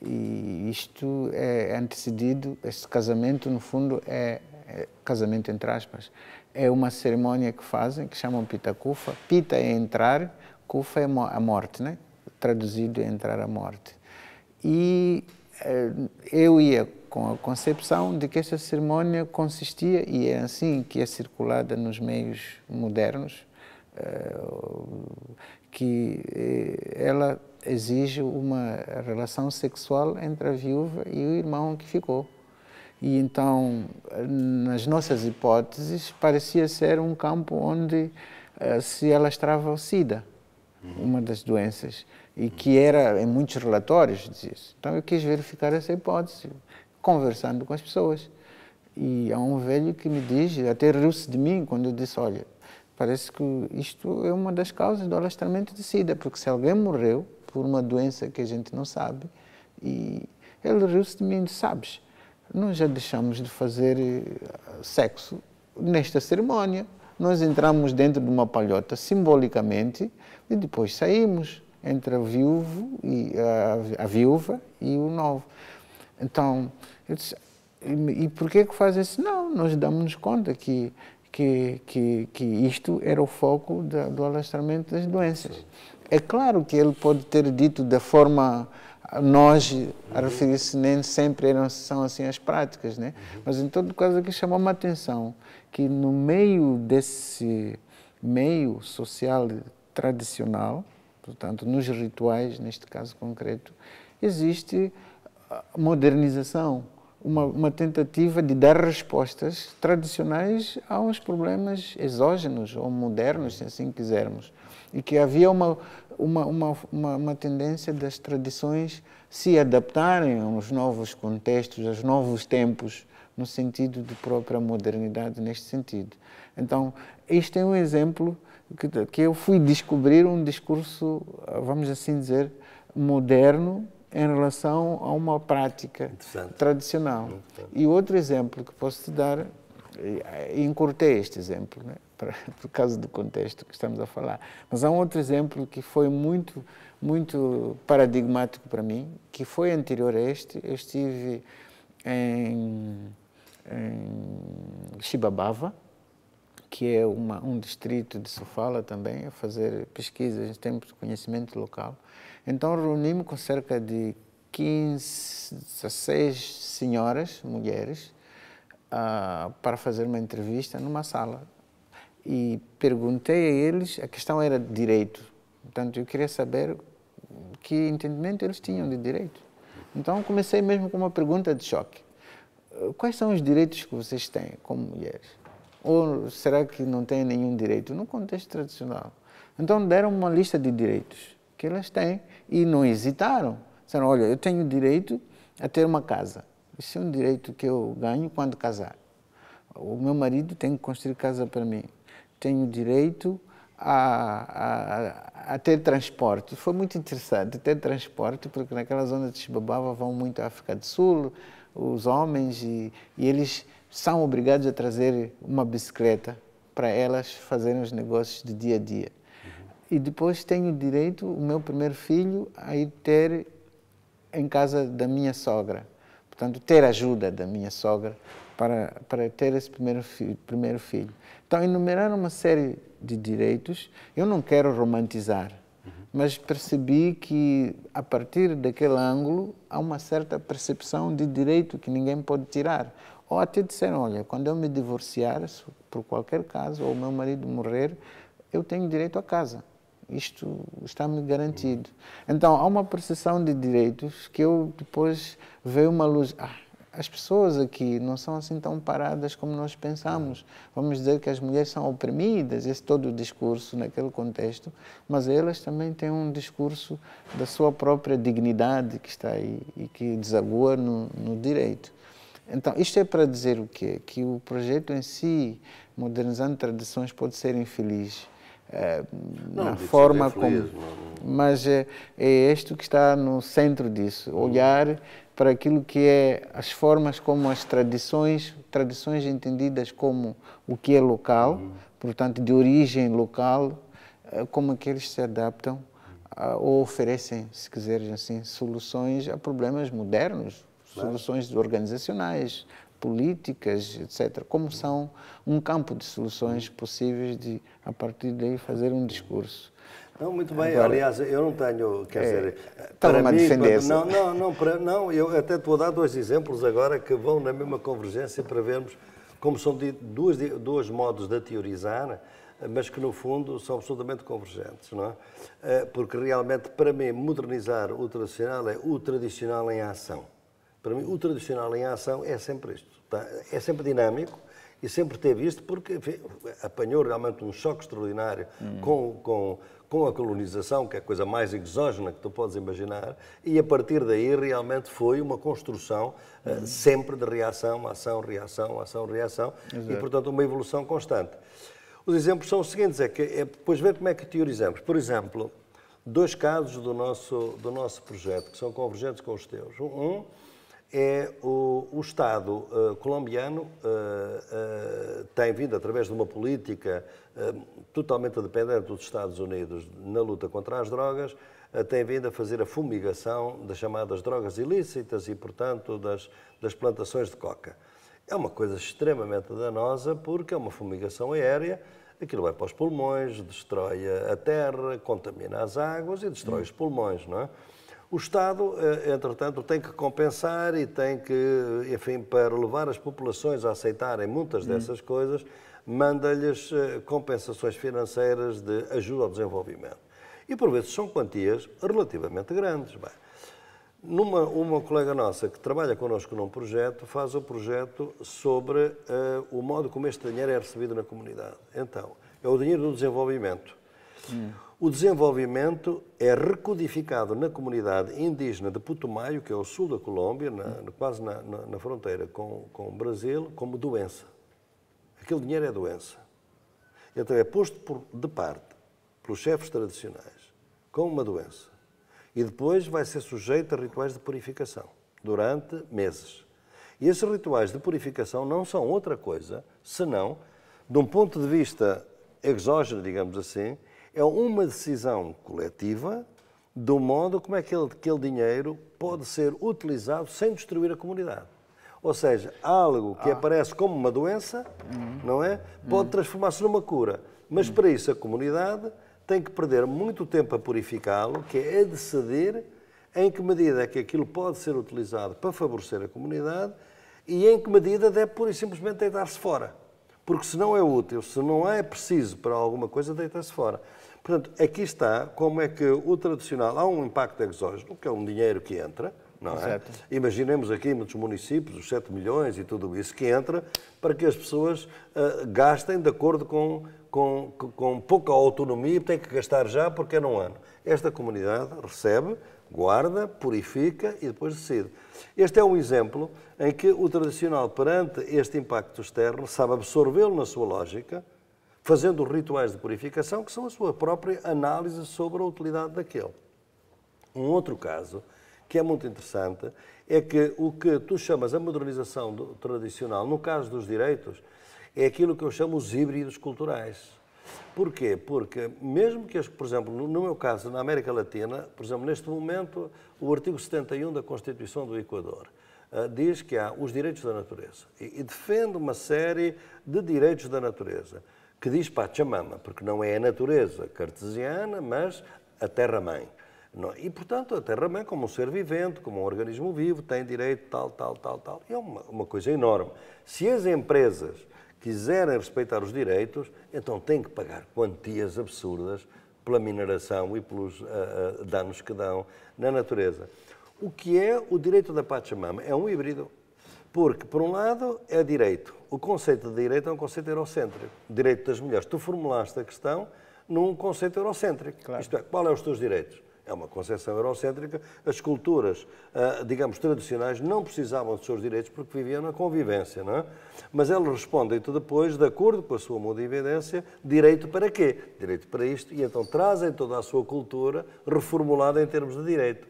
E isto é antecedido, este casamento, no fundo, é, é casamento entre aspas, é uma cerimônia que fazem, que chamam Pitacufa. Pita é entrar, Kufa é a morte, né? traduzido é entrar a morte. E eh, eu ia com a concepção de que esta cerimónia consistia, e é assim que é circulada nos meios modernos, eh, que eh, ela exige uma relação sexual entre a viúva e o irmão que ficou. E então, nas nossas hipóteses, parecia ser um campo onde eh, se alastrava o SIDA, uhum. uma das doenças, e que era em muitos relatórios disso. Então, eu quis verificar essa hipótese conversando com as pessoas. E há um velho que me diz, até riu-se de mim quando eu disse, olha, parece que isto é uma das causas do alastramento de sida, porque se alguém morreu por uma doença que a gente não sabe, e ele riu-se de mim, sabes, nós já deixamos de fazer eh, sexo nesta cerimónia Nós entramos dentro de uma palhota simbolicamente e depois saímos entre a, viúvo e eh, a, a viúva e o novo. Então, eu disse, e, e porquê que faz isso? Não, nós damos-nos conta que, que, que, que isto era o foco da, do alastramento das doenças. Sim. É claro que ele pode ter dito da forma nós a uhum. referir-se nem sempre eram são assim as práticas, né? Uhum. Mas em todo caso aqui chamou uma atenção que no meio desse meio social tradicional, portanto nos rituais neste caso concreto, existe modernização, uma, uma tentativa de dar respostas tradicionais aos problemas exógenos ou modernos, se assim quisermos. E que havia uma, uma, uma, uma, uma tendência das tradições se adaptarem aos novos contextos, aos novos tempos, no sentido de própria modernidade, neste sentido. Então, este é um exemplo que, que eu fui descobrir um discurso, vamos assim dizer, moderno, em relação a uma prática tradicional. E outro exemplo que posso te dar, e encurtei este exemplo, né? Para, por causa do contexto que estamos a falar, mas há um outro exemplo que foi muito, muito paradigmático para mim, que foi anterior a este. Eu estive em, em Shibabava, que é uma, um distrito de Sofala também, a fazer pesquisas em termos de conhecimento local. Então reunimos com cerca de 15, 16 senhoras, mulheres, uh, para fazer uma entrevista numa sala. E perguntei a eles, a questão era direito. Portanto, eu queria saber que entendimento eles tinham de direito. Então, comecei mesmo com uma pergunta de choque. Quais são os direitos que vocês têm como mulheres? Ou será que não têm nenhum direito? No contexto tradicional. Então, deram uma lista de direitos que elas têm e não hesitaram. Disseram: olha, eu tenho o direito a ter uma casa. Isso é um direito que eu ganho quando casar. O meu marido tem que construir casa para mim. Tenho o direito a, a, a, ter transporte. Foi muito interessante ter transporte, porque naquela zona de Xibabava vão muito à África do Sul os homens e, e eles são obrigados a trazer uma bicicleta para elas fazerem os negócios de dia a dia e depois tenho direito, o meu primeiro filho, a ir ter em casa da minha sogra. Portanto, ter ajuda da minha sogra para, para ter esse primeiro filho, primeiro filho. Então, enumeraram uma série de direitos. Eu não quero romantizar, mas percebi que, a partir daquele ângulo, há uma certa percepção de direito que ninguém pode tirar. Ou até disseram, olha, quando eu me divorciar, por qualquer caso, ou meu marido morrer, eu tenho direito à casa isto está-me garantido. Então, há uma percepção de direitos que eu depois veio uma luz. Ah, as pessoas aqui não são assim tão paradas como nós pensamos. Vamos dizer que as mulheres são oprimidas, esse todo o discurso naquele contexto, mas elas também têm um discurso da sua própria dignidade que está aí e que desagua no, no direito. Então, isto é para dizer o quê? Que o projeto em si, modernizando tradições, pode ser infeliz, é, na forma como. Mas é, é isto que está no centro disso, uhum. olhar para aquilo que é as formas como as tradições, tradições entendidas como o que é local, uhum. portanto de origem local, eh, como é que eles se adaptam a, ou oferecem, se quiseres assim, soluções a problemas modernos, claro. soluções organizacionais, políticas, etc., como são um campo de soluções possíveis de, a partir daí, fazer um discurso. Não, muito bem. Agora, Aliás, eu não tenho, quer é, dizer, para mim, não, não, não, para, não, eu até te vou dar dois exemplos agora que vão na mesma convergência para vermos como são duas dois modos de teorizar, mas que no fundo são absolutamente convergentes, não é? Eh, porque realmente para mim modernizar o tradicional é o tradicional em ação. Para mim, o tradicional em ação é sempre isto. Tá? É sempre dinâmico e sempre teve isto porque enfim, apanhou realmente um choque extraordinário hum. com, com, com a colonização, que é a coisa mais exógena que tu podes imaginar, e a partir daí realmente foi uma construção eh, hum. uh, sempre de reação, ação, reação, ação, reação, Exato. e portanto uma evolução constante. Os exemplos são os seguintes, é que é, depois ver como é que teorizamos. Por exemplo, dois casos do nosso, do nosso projeto, que são convergentes com os teus. Um, é o, o Estado uh, colombiano uh, uh, tem vindo, através de uma política totalmente dependente dos Estados Unidos na luta contra as drogas, tem vindo a fazer a fumigação das chamadas drogas ilícitas e, portanto, das, das plantações de coca. É uma coisa extremamente danosa porque é uma fumigação aérea, aquilo vai para os pulmões, destrói a terra, contamina as águas e destrói hum. os pulmões, não é? O Estado, eh, entretanto, tem que compensar e tem que, eh, enfim, para levar as populações a aceitarem muitas uhum. dessas hum. coisas, manda-lhes eh, compensações financeiras de ajuda ao desenvolvimento. E por vezes são quantias relativamente grandes. Bem, numa, uma colega nossa que trabalha connosco num projeto faz o projeto sobre uh, o modo como este dinheiro é recebido na comunidade. Então, é o dinheiro do desenvolvimento. Hum. O desenvolvimento é recodificado na comunidade indígena de Putumayo, que é o sul da Colômbia, na, quase na, na, na, fronteira com, com o Brasil, como doença. Aquele dinheiro é doença. Então é posto por, de parte pelos chefes tradicionais como uma doença. E depois vai ser sujeito a rituais de purificação durante meses. E esses rituais de purificação não são outra coisa senão, de um ponto de vista exógeno, digamos assim, é uma decisão coletiva do modo como é que aquele, dinheiro pode ser utilizado sem destruir a comunidade. Ou seja, algo que ah. aparece como uma doença, uhum. não é? Pode uhum. transformar-se numa cura. Mas uhum. para isso a comunidade tem que perder muito tempo a purificá-lo, que é a decidir em que medida é que aquilo pode ser utilizado para favorecer a comunidade e em que medida deve pura e simplesmente deitar-se fora. Porque se não é útil, se não é preciso para alguma coisa, deita-se fora. Portanto, aqui está como é que o tradicional, há um impacto exógeno, que é um dinheiro que entra, não é? Imaginemos aqui muitos municípios, os 7 milhões e tudo isso que entra, para que as pessoas uh, gastem de acordo com, com, com pouca autonomia, têm que gastar já porque é num ano. Esta comunidade recebe, guarda, purifica e depois decide. Este é um exemplo em que o tradicional, perante este impacto externo, sabe absorvê-lo na sua lógica, fazendo rituais de purificação que são a sua própria análise sobre a utilidade daquele. Um outro caso que é muito interessante é que o que tu chamas a modernização do, tradicional, no caso dos direitos, é aquilo que eu chamo os híbridos culturais. Porquê? Porque mesmo que, por exemplo, no meu caso, na América Latina, por exemplo, neste momento, o artigo 71 da Constituição do Equador uh, diz que há os direitos da natureza e, e defende uma série de direitos da natureza que diz Pachamama, porque não é a natureza cartesiana, mas a Terra-mãe. E, portanto, a Terra-mãe, como um ser vivente, como um organismo vivo, tem direito tal, tal, tal, tal. E é uma, uma coisa enorme. Se as empresas quiserem respeitar os direitos, então têm que pagar quantias absurdas pela mineração e pelos uh, uh, danos que dão na natureza. O que é o direito da Pachamama? É um híbrido. Porque, por um lado, é direito, o conceito de direito é um conceito eurocêntrico. Direito das mulheres. Tu formulaste a questão num conceito eurocêntrico. Claro. Isto é, qual é os teus direitos? É uma concepção eurocêntrica. As culturas, ah, digamos, tradicionais não precisavam dos seus direitos porque viviam na convivência, não é? Mas elas respondem-te depois, de acordo com a sua evidência, direito para quê? Direito para isto, e então trazem toda a sua cultura reformulada em termos de direito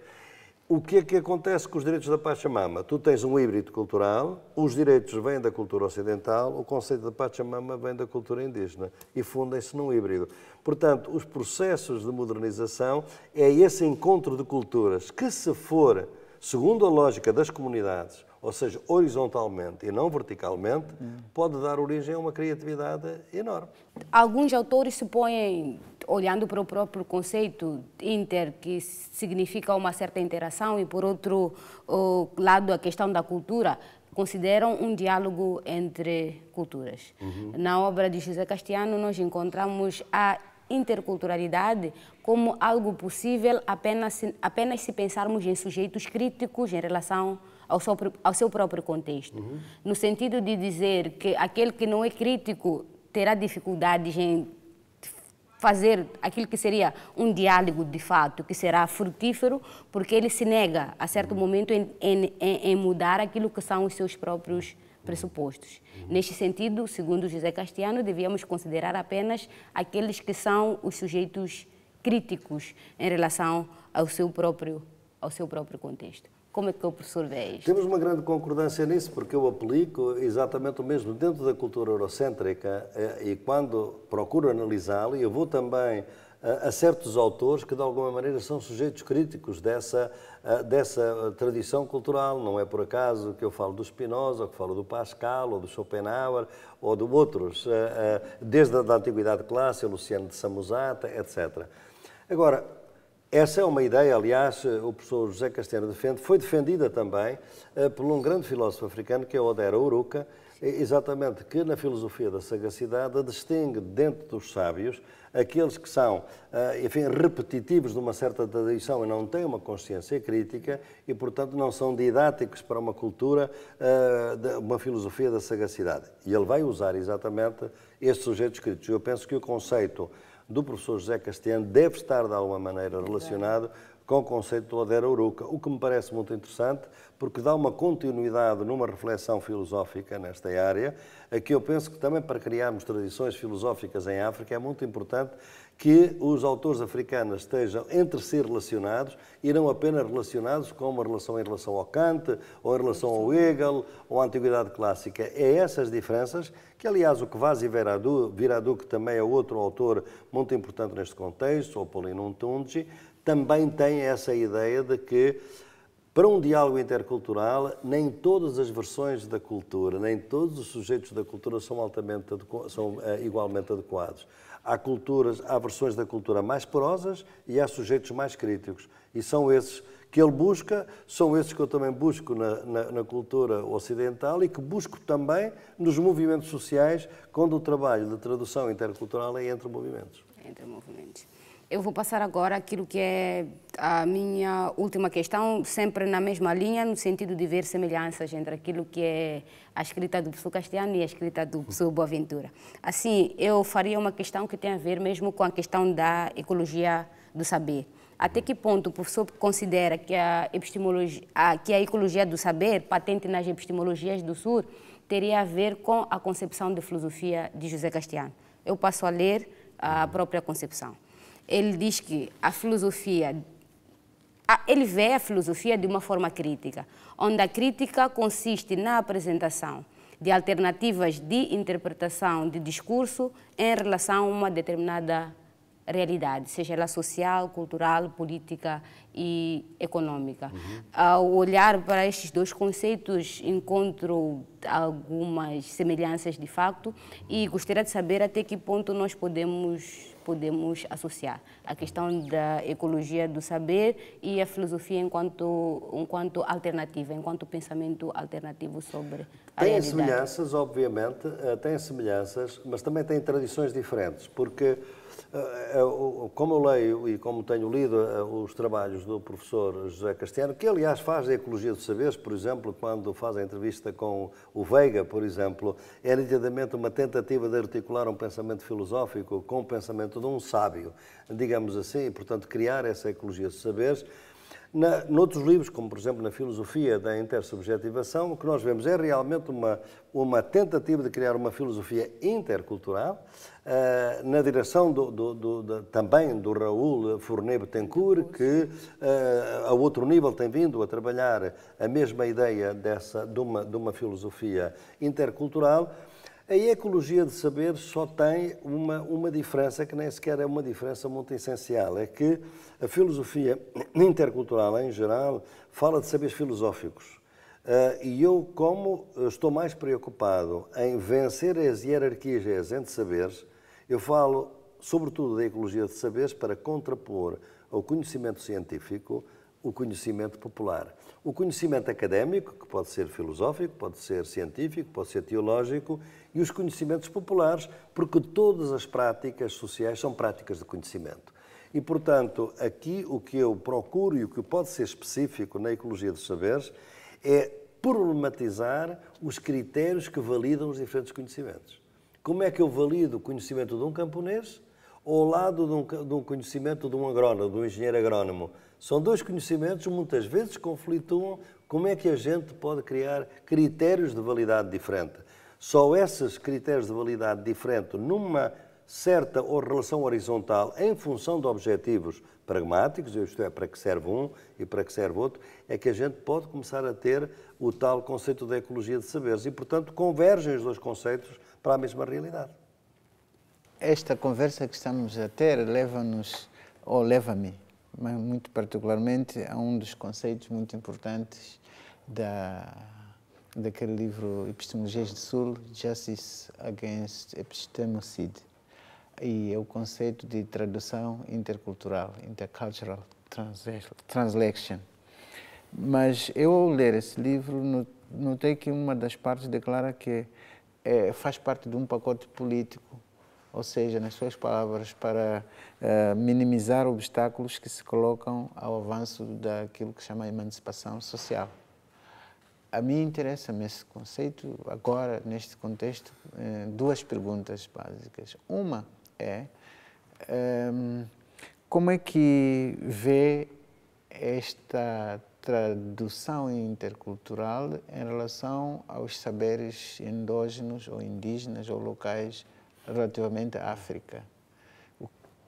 o que é que acontece com os direitos da Pachamama? Tu tens um híbrido cultural, os direitos vêm da cultura ocidental, o conceito da Pachamama vem da cultura indígena e fundem-se num híbrido. Portanto, os processos de modernização é esse encontro de culturas que, se for, segundo a lógica das comunidades, ou seja, horizontalmente e não verticalmente, pode dar origem a uma criatividade enorme. Alguns autores supõem, olhando para o próprio conceito inter, que significa uma certa interação, e por outro lado a questão da cultura, consideram um diálogo entre culturas. Uhum. Na obra de José Castiano, nós encontramos a interculturalidade como algo possível apenas se, apenas se pensarmos em sujeitos críticos em relação a ao seu, ao seu próprio contexto. Uhum. No sentido de dizer que aquele que não é crítico terá dificuldades em fazer aquilo que seria um diálogo de fato, que será frutífero, porque ele se nega a certo uhum. momento em, em, em, mudar aquilo que são os seus próprios pressupostos. Uhum. Neste sentido, segundo José Castiano, devíamos considerar apenas aqueles que são os sujeitos críticos em relação ao seu próprio, ao seu próprio contexto. Como é que o professor vê isto? Temos uma grande concordância nisso, porque eu aplico exatamente o mesmo dentro da cultura eurocêntrica eh, e quando procuro analisá-lo, eu vou também eh, a certos autores que de alguma maneira são sujeitos críticos dessa, eh, dessa tradição cultural. Não é por acaso que eu falo do Spinoza, ou que falo do Pascal, ou do Schopenhauer, ou de outros, desde a da Antiguidade Clássica, Luciano de Samosata, etc. Agora, essa é uma ideia, aliás, eh, o professor José Castelo defende, foi defendida também eh, por um grande filósofo africano que é Odera Uruka, exatamente que na filosofia da sagacidade distingue dentro dos sábios aqueles que são, eh, enfim, repetitivos de uma certa tradição e não têm uma consciência crítica e, portanto, não são didáticos para uma cultura, uma filosofia da sagacidade. E ele vai usar exatamente estes sujeitos críticos. Eu penso que o conceito do professor José Castiano deve estar, de alguma maneira, relacionado com o conceito do Adera Uruca, o que me parece muito interessante, porque dá uma continuidade numa reflexão filosófica nesta área, a que eu penso que também para criarmos tradições filosóficas em África é muito importante que os autores africanos estejam entre si relacionados e não apenas relacionados com uma relação em relação ao Kant, ou em relação ao Hegel, ou à Antiguidade Clássica. É essas diferenças que, aliás, o Kvasi Viradu, que também é outro autor muito importante neste contexto, ou Paulino Ntunji, também tem essa ideia de que para um diálogo intercultural, nem todas as versões da cultura, nem todos os sujeitos da cultura são, altamente são uh, igualmente adequados. Há culturas, há versões da cultura mais porosas e há sujeitos mais críticos. E são esses que ele busca, são esses que eu também busco na, na, na, cultura ocidental e que busco também nos movimentos sociais, quando o trabalho de tradução intercultural é entre movimentos. É entre movimentos. Eu vou passar agora aquilo que é a minha última questão, sempre na mesma linha, no sentido de ver semelhanças entre aquilo que é a escrita do Professor Castiano e a escrita do Professor Boaventura. Assim, eu faria uma questão que tem a ver mesmo com a questão da ecologia do saber. Até que ponto o professor considera que a, epistemologia, a, que a ecologia do saber, patente nas epistemologias do Sul, teria a ver com a concepção de filosofia de José Castiano? Eu passo a ler a própria concepção ele diz que a filosofia, ele vê a filosofia de uma forma crítica, onde a crítica consiste na apresentação de alternativas de interpretação de discurso em relação a uma determinada realidade, seja ela social, cultural, política e econômica. Uhum. Ao olhar para estes dois conceitos, encontro algumas semelhanças de facto e gostaria de saber até que ponto nós podemos podemos associar. A questão da ecologia do saber e a filosofia enquanto, enquanto alternativa, enquanto pensamento alternativo sobre a Tem realidade. semelhanças, obviamente, eh, tem semelhanças, mas também tem tradições diferentes, porque eh, eh, como eu leio e como tenho lido eh, os trabalhos do professor José Castiano, que aliás faz a ecologia de saberes, por exemplo, quando faz a entrevista com o Veiga, por exemplo, é nitidamente uma tentativa de articular um pensamento filosófico com o pensamento de um sábio, digamos assim, e portanto criar essa ecologia de saberes. Na, noutros livros, como por exemplo na filosofia da intersubjetivação, o que nós vemos é realmente uma, uma tentativa de criar uma filosofia intercultural, Uh, na direção do, do, do, também do Raul Fournet Betancourt, que uh, a outro nível tem vindo a trabalhar a mesma ideia dessa, de, uma, de uma filosofia intercultural. A ecologia de saber só tem uma, uma diferença que nem sequer é uma diferença muito essencial, é que a filosofia intercultural em geral fala de saberes filosóficos. Uh, e eu, como estou mais preocupado em vencer as hierarquias entre saberes, eu falo, sobretudo, da ecologia de saberes para contrapor ao conhecimento científico o conhecimento popular. O conhecimento académico, que pode ser filosófico, pode ser científico, pode ser teológico, e os conhecimentos populares, porque todas as práticas sociais são práticas de conhecimento. E, portanto, aqui o que eu procuro e o que pode ser específico na ecologia dos saberes é problematizar os critérios que validam os diferentes conhecimentos. Como é que eu valido o conhecimento de um camponês ou ao lado de um, de um conhecimento de um agrónomo, de um engenheiro agrónomo? São dois conhecimentos que muitas vezes conflituam. Como é que a gente pode criar critérios de validade diferente? Só esses critérios de validade diferente numa certa ou relação horizontal em função de objetivos pragmáticos, isto é, para que serve um e para que serve outro, é que a gente pode começar a ter o tal conceito da ecologia de saberes. E, portanto, convergem os dois conceitos para a mesma realidade. Esta conversa que estamos a ter leva-nos, ou leva-me, mas muito particularmente, a um dos conceitos muito importantes da, daquele livro Epistemologias do Sul, Justice Against Epistemocide. E é o conceito de tradução intercultural, intercultural translation. Mas eu, ao ler esse livro, notei que uma das partes declara que é, faz parte de um pacote político, ou seja, nas suas palavras, para eh, minimizar obstáculos que se colocam ao avanço daquilo que chama emancipação social. A mim interessa-me esse conceito agora, neste contexto, eh, duas perguntas básicas. Uma é ehm, como é que vê esta tradução intercultural em relação aos saberes endógenos ou indígenas ou locais relativamente à África.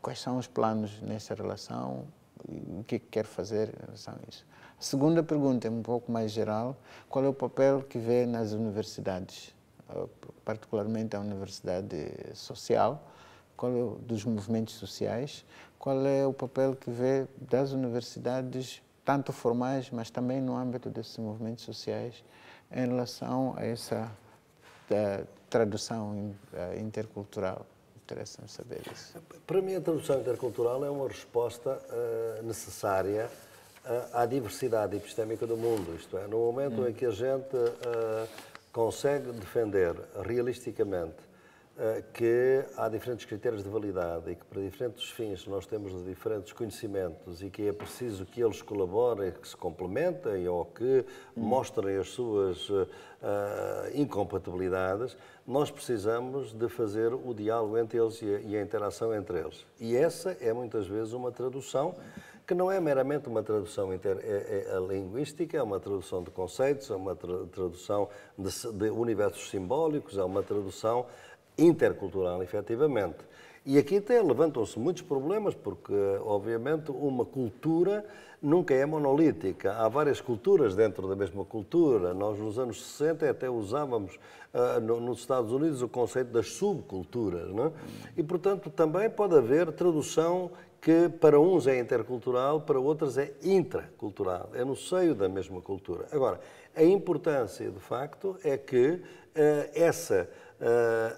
Quais são os planos nessa relação? O é que quer fazer em relação a isso? A segunda pergunta é um pouco mais geral. Qual é o papel que vê nas universidades, eh, particularmente a Universidade Social, qual é o, dos movimentos sociais, qual é o papel que vê das universidades tanto formais, mas também no âmbito desses movimentos sociais, em relação a essa eh, tradução eh, intercultural. Interessa-me saber isso. Para mim, a tradução intercultural é uma resposta uh, necessária uh, à diversidade epistémica do mundo. Isto é, no momento hum. em que a gente uh, consegue defender realisticamente eh, que há diferentes critérios de validade e que para diferentes fins nós temos diferentes conhecimentos e que é preciso que eles colaborem, que se complementem ou que hum. mostrem as suas uh, incompatibilidades, nós precisamos de fazer o diálogo entre eles e a, e a interação entre eles. E essa é muitas vezes uma tradução que não é meramente uma tradução inter, é, é, é linguística, é uma tradução de conceitos, é uma tra tradução de, de universos simbólicos, é uma tradução intercultural, efetivamente. E aqui até levantam-se muitos problemas, porque, obviamente, uma cultura nunca é monolítica. Há várias culturas dentro da mesma cultura. Nós, nos anos 60, até usávamos uh, no, nos Estados Unidos o conceito das subculturas. Não é? E, portanto, também pode haver tradução que para uns é intercultural, para outros é intracultural. É no seio da mesma cultura. Agora, a importância, de facto, é que uh, essa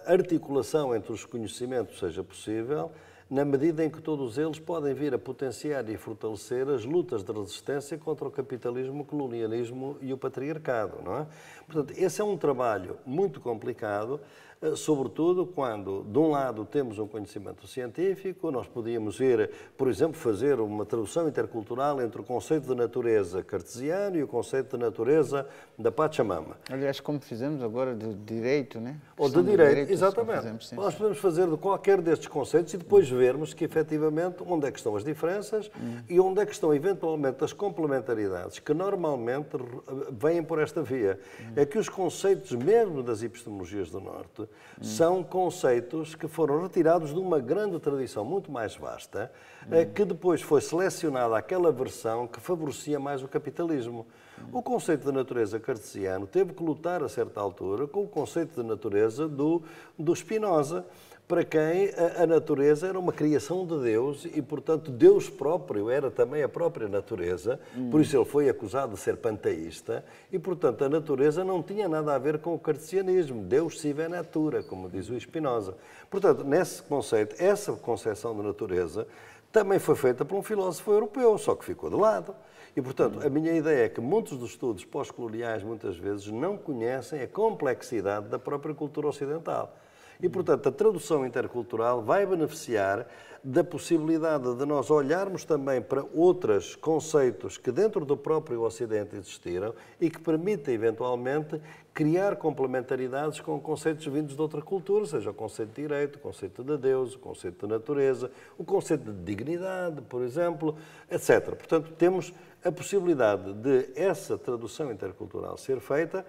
articulação entre os conhecimentos seja possível, na medida em que todos eles podem vir a potenciar e fortalecer as lutas de resistência contra o capitalismo, o colonialismo e o patriarcado. Não é? Portanto, esse é um trabalho muito complicado, eh, sobretudo quando, de um lado, temos um conhecimento científico, nós podíamos ir, por exemplo, fazer uma tradução intercultural entre o conceito de natureza cartesiano e o conceito de natureza da Pachamama. Aliás, como fizemos agora de direito, né? Ou de direito, direito, exatamente. Fizemos, sim, nós podemos fazer de qualquer destes conceitos e depois vermos que, efetivamente, onde é que estão as diferenças hum. e onde é que estão, eventualmente, as complementaridades que normalmente eh, vêm por esta via. Hum. É que os conceitos mesmo das epistemologias do Norte são conceitos que foram retirados de uma grande tradição muito mais vasta, eh, que depois foi selecionada aquela versão que favorecia mais o capitalismo. O conceito de natureza cartesiano teve que lutar a certa altura com o conceito de natureza do, do Spinoza para quem a, a, natureza era uma criação de Deus e, portanto, Deus próprio era também a própria natureza. Hum. Por isso ele foi acusado de ser panteísta e, portanto, a natureza não tinha nada a ver com o cartesianismo. Deus sive natura, como diz o Spinoza. Portanto, nesse conceito, essa concepção de natureza também foi feita por um filósofo europeu, só que ficou de lado. E, portanto, a minha ideia é que muitos dos estudos pós-coloniais, muitas vezes, não conhecem a complexidade da própria cultura ocidental. E, portanto, a tradução intercultural vai beneficiar da possibilidade de nós olharmos também para outros conceitos que dentro do próprio Ocidente existiram e que permitem, eventualmente, criar complementaridades com conceitos vindos de outra cultura, seja o conceito de direito, o conceito de Deus, o conceito de natureza, o conceito de dignidade, por exemplo, etc. Portanto, temos a possibilidade de essa tradução intercultural ser feita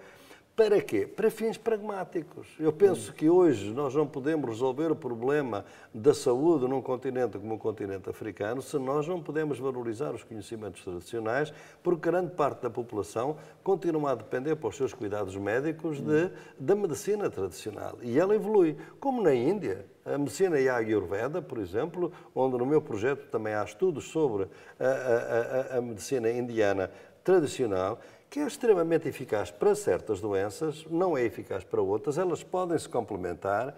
para quê? Para fins pragmáticos. Eu penso que hoje nós não podemos resolver o problema da saúde num continente como o continente africano se nós não podemos valorizar os conhecimentos tradicionais, porque grande parte da população continua a depender para os seus cuidados médicos de, da medicina tradicional. E ela evolui, como na Índia. A medicina Ayurveda, por exemplo, onde no meu projeto também há estudos sobre a, a, a, a medicina indiana tradicional que é extremamente eficaz para certas doenças, não é eficaz para outras, elas podem se complementar.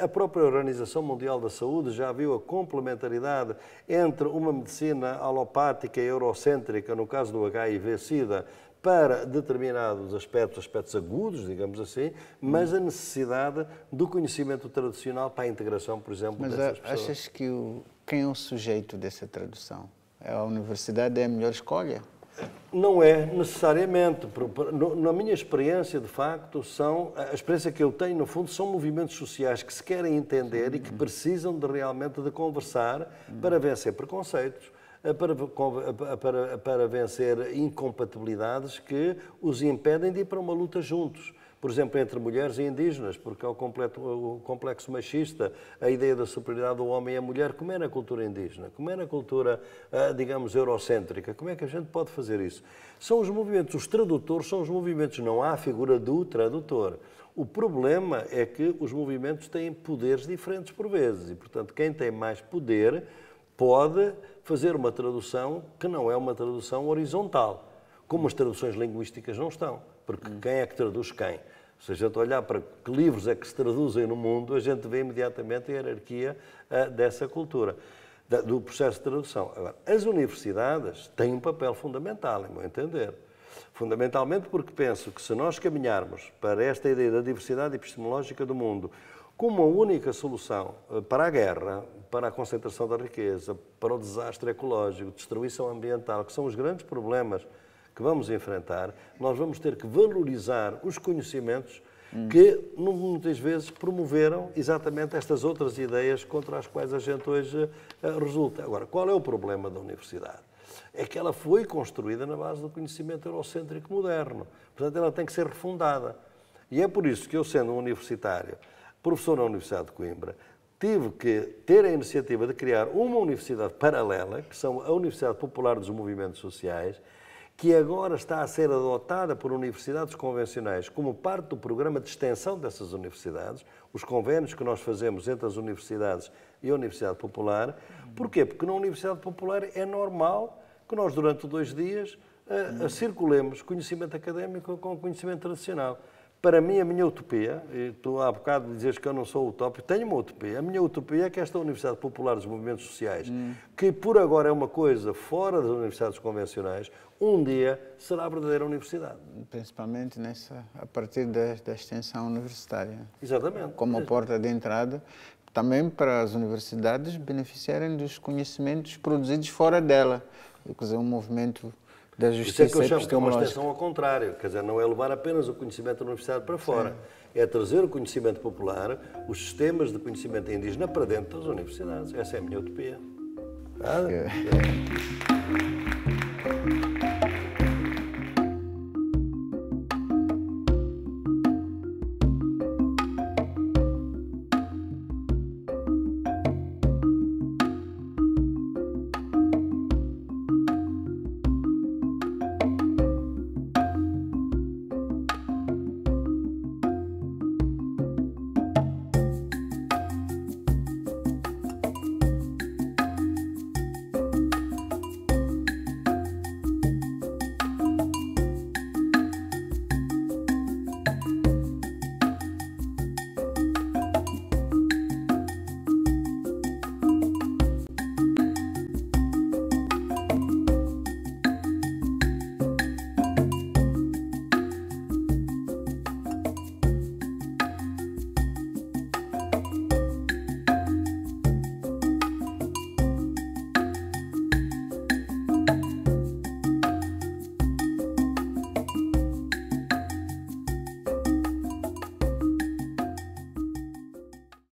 A própria Organização Mundial da Saúde já viu a complementaridade entre uma medicina alopática e eurocêntrica, no caso do HIV-Sida, para determinados aspectos, aspectos agudos, digamos assim, mas a necessidade do conhecimento tradicional para a integração, por exemplo, mas dessas pessoas. Mas achas que o, quem é o sujeito dessa tradução? A universidade é a melhor escolha? Não é necessariamente. Na minha experiência, de facto, são. A experiência que eu tenho, no fundo, são movimentos sociais que se querem entender e que precisam de realmente de conversar para vencer preconceitos, eh, para, eh, para, para vencer incompatibilidades que os impedem de ir para uma luta juntos por exemplo, entre mulheres e indígenas, porque é o, completo, o complexo machista, a ideia da superioridade do homem e a mulher, como é na cultura indígena, como é na cultura, ah, digamos, eurocêntrica, como é que a gente pode fazer isso? São os movimentos, os tradutores são os movimentos, não há a figura do tradutor. O problema é que os movimentos têm poderes diferentes por vezes e, portanto, quem tem mais poder pode fazer uma tradução que não é uma tradução horizontal, como as traduções linguísticas não estão porque quem é que traduz quem? Se a gente olhar para que livros é que se traduzem no mundo, a gente vê imediatamente a hierarquia ah, dessa cultura, do processo de tradução. Agora, as universidades têm um papel fundamental, em meu entender. Fundamentalmente porque penso que se nós caminharmos para esta ideia da diversidade epistemológica do mundo como uma única solução ah, para a guerra, para a concentração da riqueza, para o desastre ecológico, destruição ambiental, que são os grandes problemas que vamos enfrentar, nós vamos ter que valorizar os conhecimentos que muitas vezes promoveram exatamente estas outras ideias contra as quais a gente hoje eh, resulta. Agora, qual é o problema da universidade? É que ela foi construída na base do conhecimento eurocêntrico moderno. Portanto, ela tem que ser refundada. E é por isso que eu, sendo um universitário, professor na Universidade de Coimbra, tive que ter a iniciativa de criar uma universidade paralela, que são a Universidade Popular dos Movimentos Sociais, que agora está a ser adotada por universidades convencionais como parte do programa de extensão dessas universidades, os convênios que nós fazemos entre as universidades e a Universidade Popular. Porquê? Porque na Universidade Popular é normal que nós, durante dois dias, eh, circulemos conhecimento académico com conhecimento tradicional. Para mim, a minha utopia, e tu há bocado dizes que eu não sou utópico, tenho uma utopia. A minha utopia é que esta Universidade Popular dos Movimentos Sociais, hum. que por agora é uma coisa fora das universidades convencionais, um dia será a verdadeira universidade. Principalmente nessa, a partir da, da extensão universitária. Exatamente. Como a porta de entrada, também para as universidades beneficiarem dos conhecimentos produzidos fora dela. Quer dizer, um movimento da justiça. Isso é que eu chamo de uma extensão ao contrário, quer dizer, não é levar apenas o conhecimento da universidade para fora, Sim. é trazer o conhecimento popular, os sistemas de conhecimento indígena para dentro das universidades. Essa é a minha utopia. Nada? É. é.